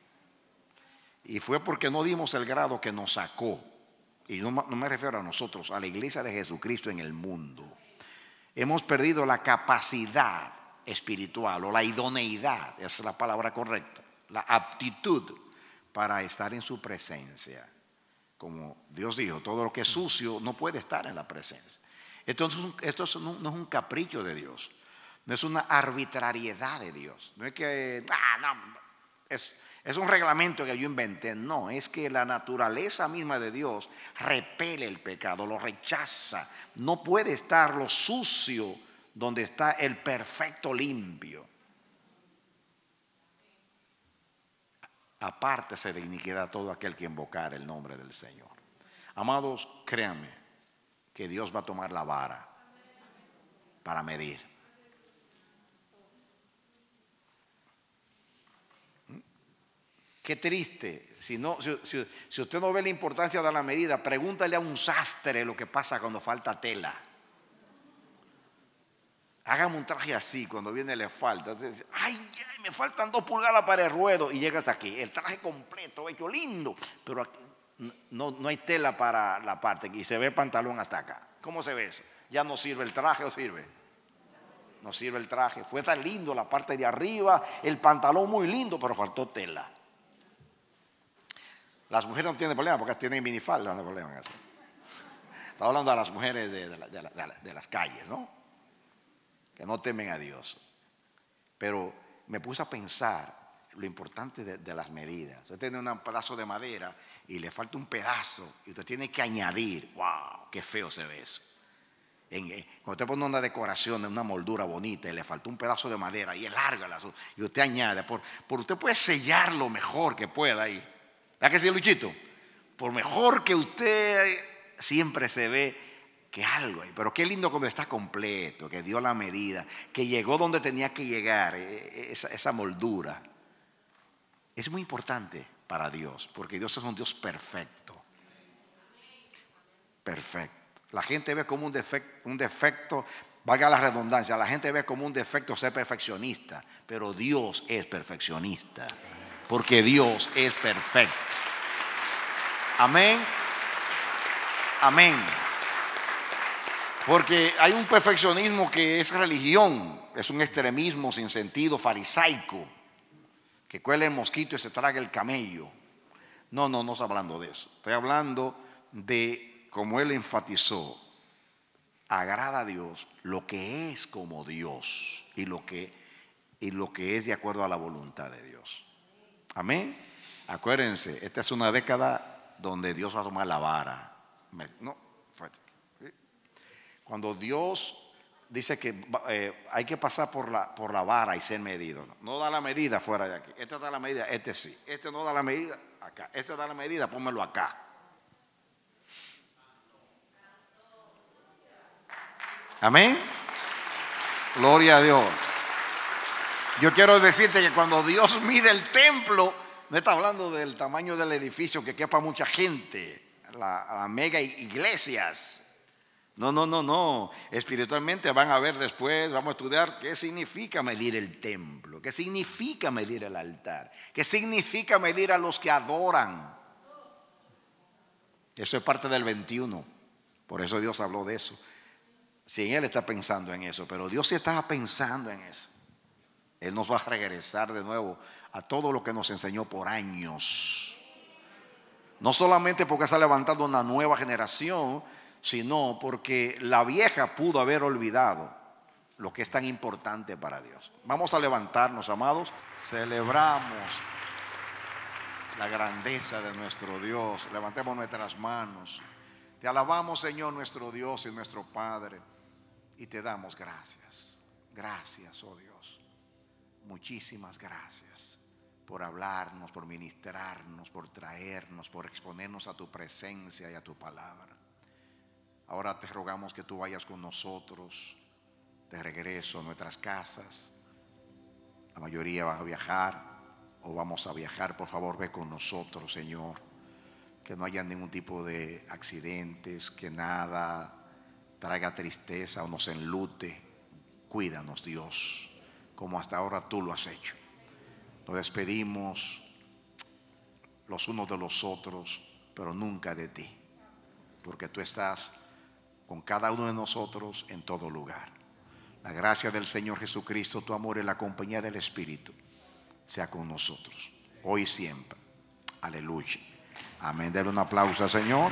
Y fue porque no dimos el grado que nos sacó y no, me refiero a nosotros, a la iglesia de Jesucristo en el mundo, hemos perdido la capacidad espiritual o la idoneidad, esa es la palabra correcta, la aptitud para estar en su presencia. Como Dios dijo, todo lo que es sucio no puede estar en la presencia. Entonces, esto no es un capricho de Dios, no es una arbitrariedad de Dios. No es que, ah, es, es un reglamento que yo inventé. No, es que la naturaleza misma de Dios repele el pecado, lo rechaza. No puede estar lo sucio donde está el perfecto limpio. Apártese de iniquidad todo aquel que invocar el nombre del Señor. Amados, créanme que Dios va a tomar la vara para medir. Qué triste. Si, si, usted no ve la importancia de la medida, pregúntale a un sastre lo que pasa cuando falta tela. Hágame un traje así, cuando viene le falta. ay, ay, me faltan dos pulgadas para el ruedo y llega hasta aquí. El traje completo, hecho lindo, pero no, no hay tela para la parte y se ve el pantalón hasta acá. ¿Cómo se ve eso? ¿Ya no sirve el traje o sirve? No sirve el traje. Fue tan lindo la parte de arriba, el pantalón muy lindo, pero faltó tela. Las mujeres no tienen problema porque tienen minifalda, no tienen problema Estaba hablando a las mujeres de, las calles, ¿no? Que no temen a Dios. Pero me puse a pensar lo importante de, las medidas. Usted tiene un pedazo de madera y le falta un pedazo y usted tiene que añadir. ¡Wow! ¡Qué feo se ve eso! cuando usted pone una decoración, una moldura bonita y le falta un pedazo de madera y es larga la y usted añade, por, usted puede sellar Lo mejor que pueda ahí ¿Verdad que sí, Luchito? Por mejor que usted, eh, siempre se ve que algo hay. Pero qué lindo cuando está completo, que dio la medida, que llegó donde tenía que llegar, eh, eh, esa, moldura. Es muy importante para Dios, porque Dios es un Dios perfecto. Perfecto. La gente ve como un defecto, un defecto, valga la redundancia, la gente ve como un defecto ser perfeccionista, pero Dios es perfeccionista porque Dios es perfecto. Amén. Amén. Porque hay un perfeccionismo que es religión, es un extremismo sin sentido farisaico, que cuela el mosquito y se traga el camello. No, no, no estoy hablando de eso. Estoy hablando de, como él enfatizó, agrada a Dios lo que es como Dios y lo que, y lo que es de acuerdo a la voluntad de Dios. Amén. Acuérdense, esta es una década donde Dios va a tomar la vara. No, cuando Dios dice que eh, hay que pasar por la, por la vara y ser medido. No, da la medida fuera de aquí. Este da la medida, este sí. Este no da la medida, acá. Este da la medida, pónmelo acá. Amén. Gloria a Dios. Yo quiero decirte que cuando Dios mide el templo, no está hablando del tamaño del edificio que quepa mucha gente, las la mega iglesias. No, no, no, no. Espiritualmente van a ver después, vamos a estudiar qué significa medir el templo, qué significa medir el altar, qué significa medir a los que adoran. Eso es parte del 21. Por eso Dios habló de eso. Si Él está pensando en eso, pero Dios sí está pensando en eso. Él nos va a regresar de nuevo a todo lo que nos enseñó por años. No solamente porque está levantando una nueva generación, sino porque la vieja pudo haber olvidado lo que es tan importante para Dios. Vamos a levantarnos, amados. Celebramos la grandeza de nuestro Dios. Levantemos nuestras manos. Te alabamos, Señor, nuestro Dios y nuestro Padre. Y te damos gracias. Gracias, oh Dios muchísimas gracias por hablarnos, por ministrarnos, por traernos, por exponernos a tu presencia y a tu palabra. Ahora te rogamos que tú vayas con nosotros de regreso a nuestras casas. La mayoría va a viajar o vamos a viajar. Por favor, ve con nosotros, Señor. Que no haya ningún tipo de accidentes, que nada traiga tristeza o nos enlute. Cuídanos, Dios como hasta ahora tú lo has hecho. Nos despedimos los unos de los otros, pero nunca de ti, porque tú estás con cada uno de nosotros en todo lugar. La gracia del Señor Jesucristo, tu amor y la compañía del Espíritu sea con nosotros, hoy y siempre. Aleluya. Amén. Dale un aplauso al Señor.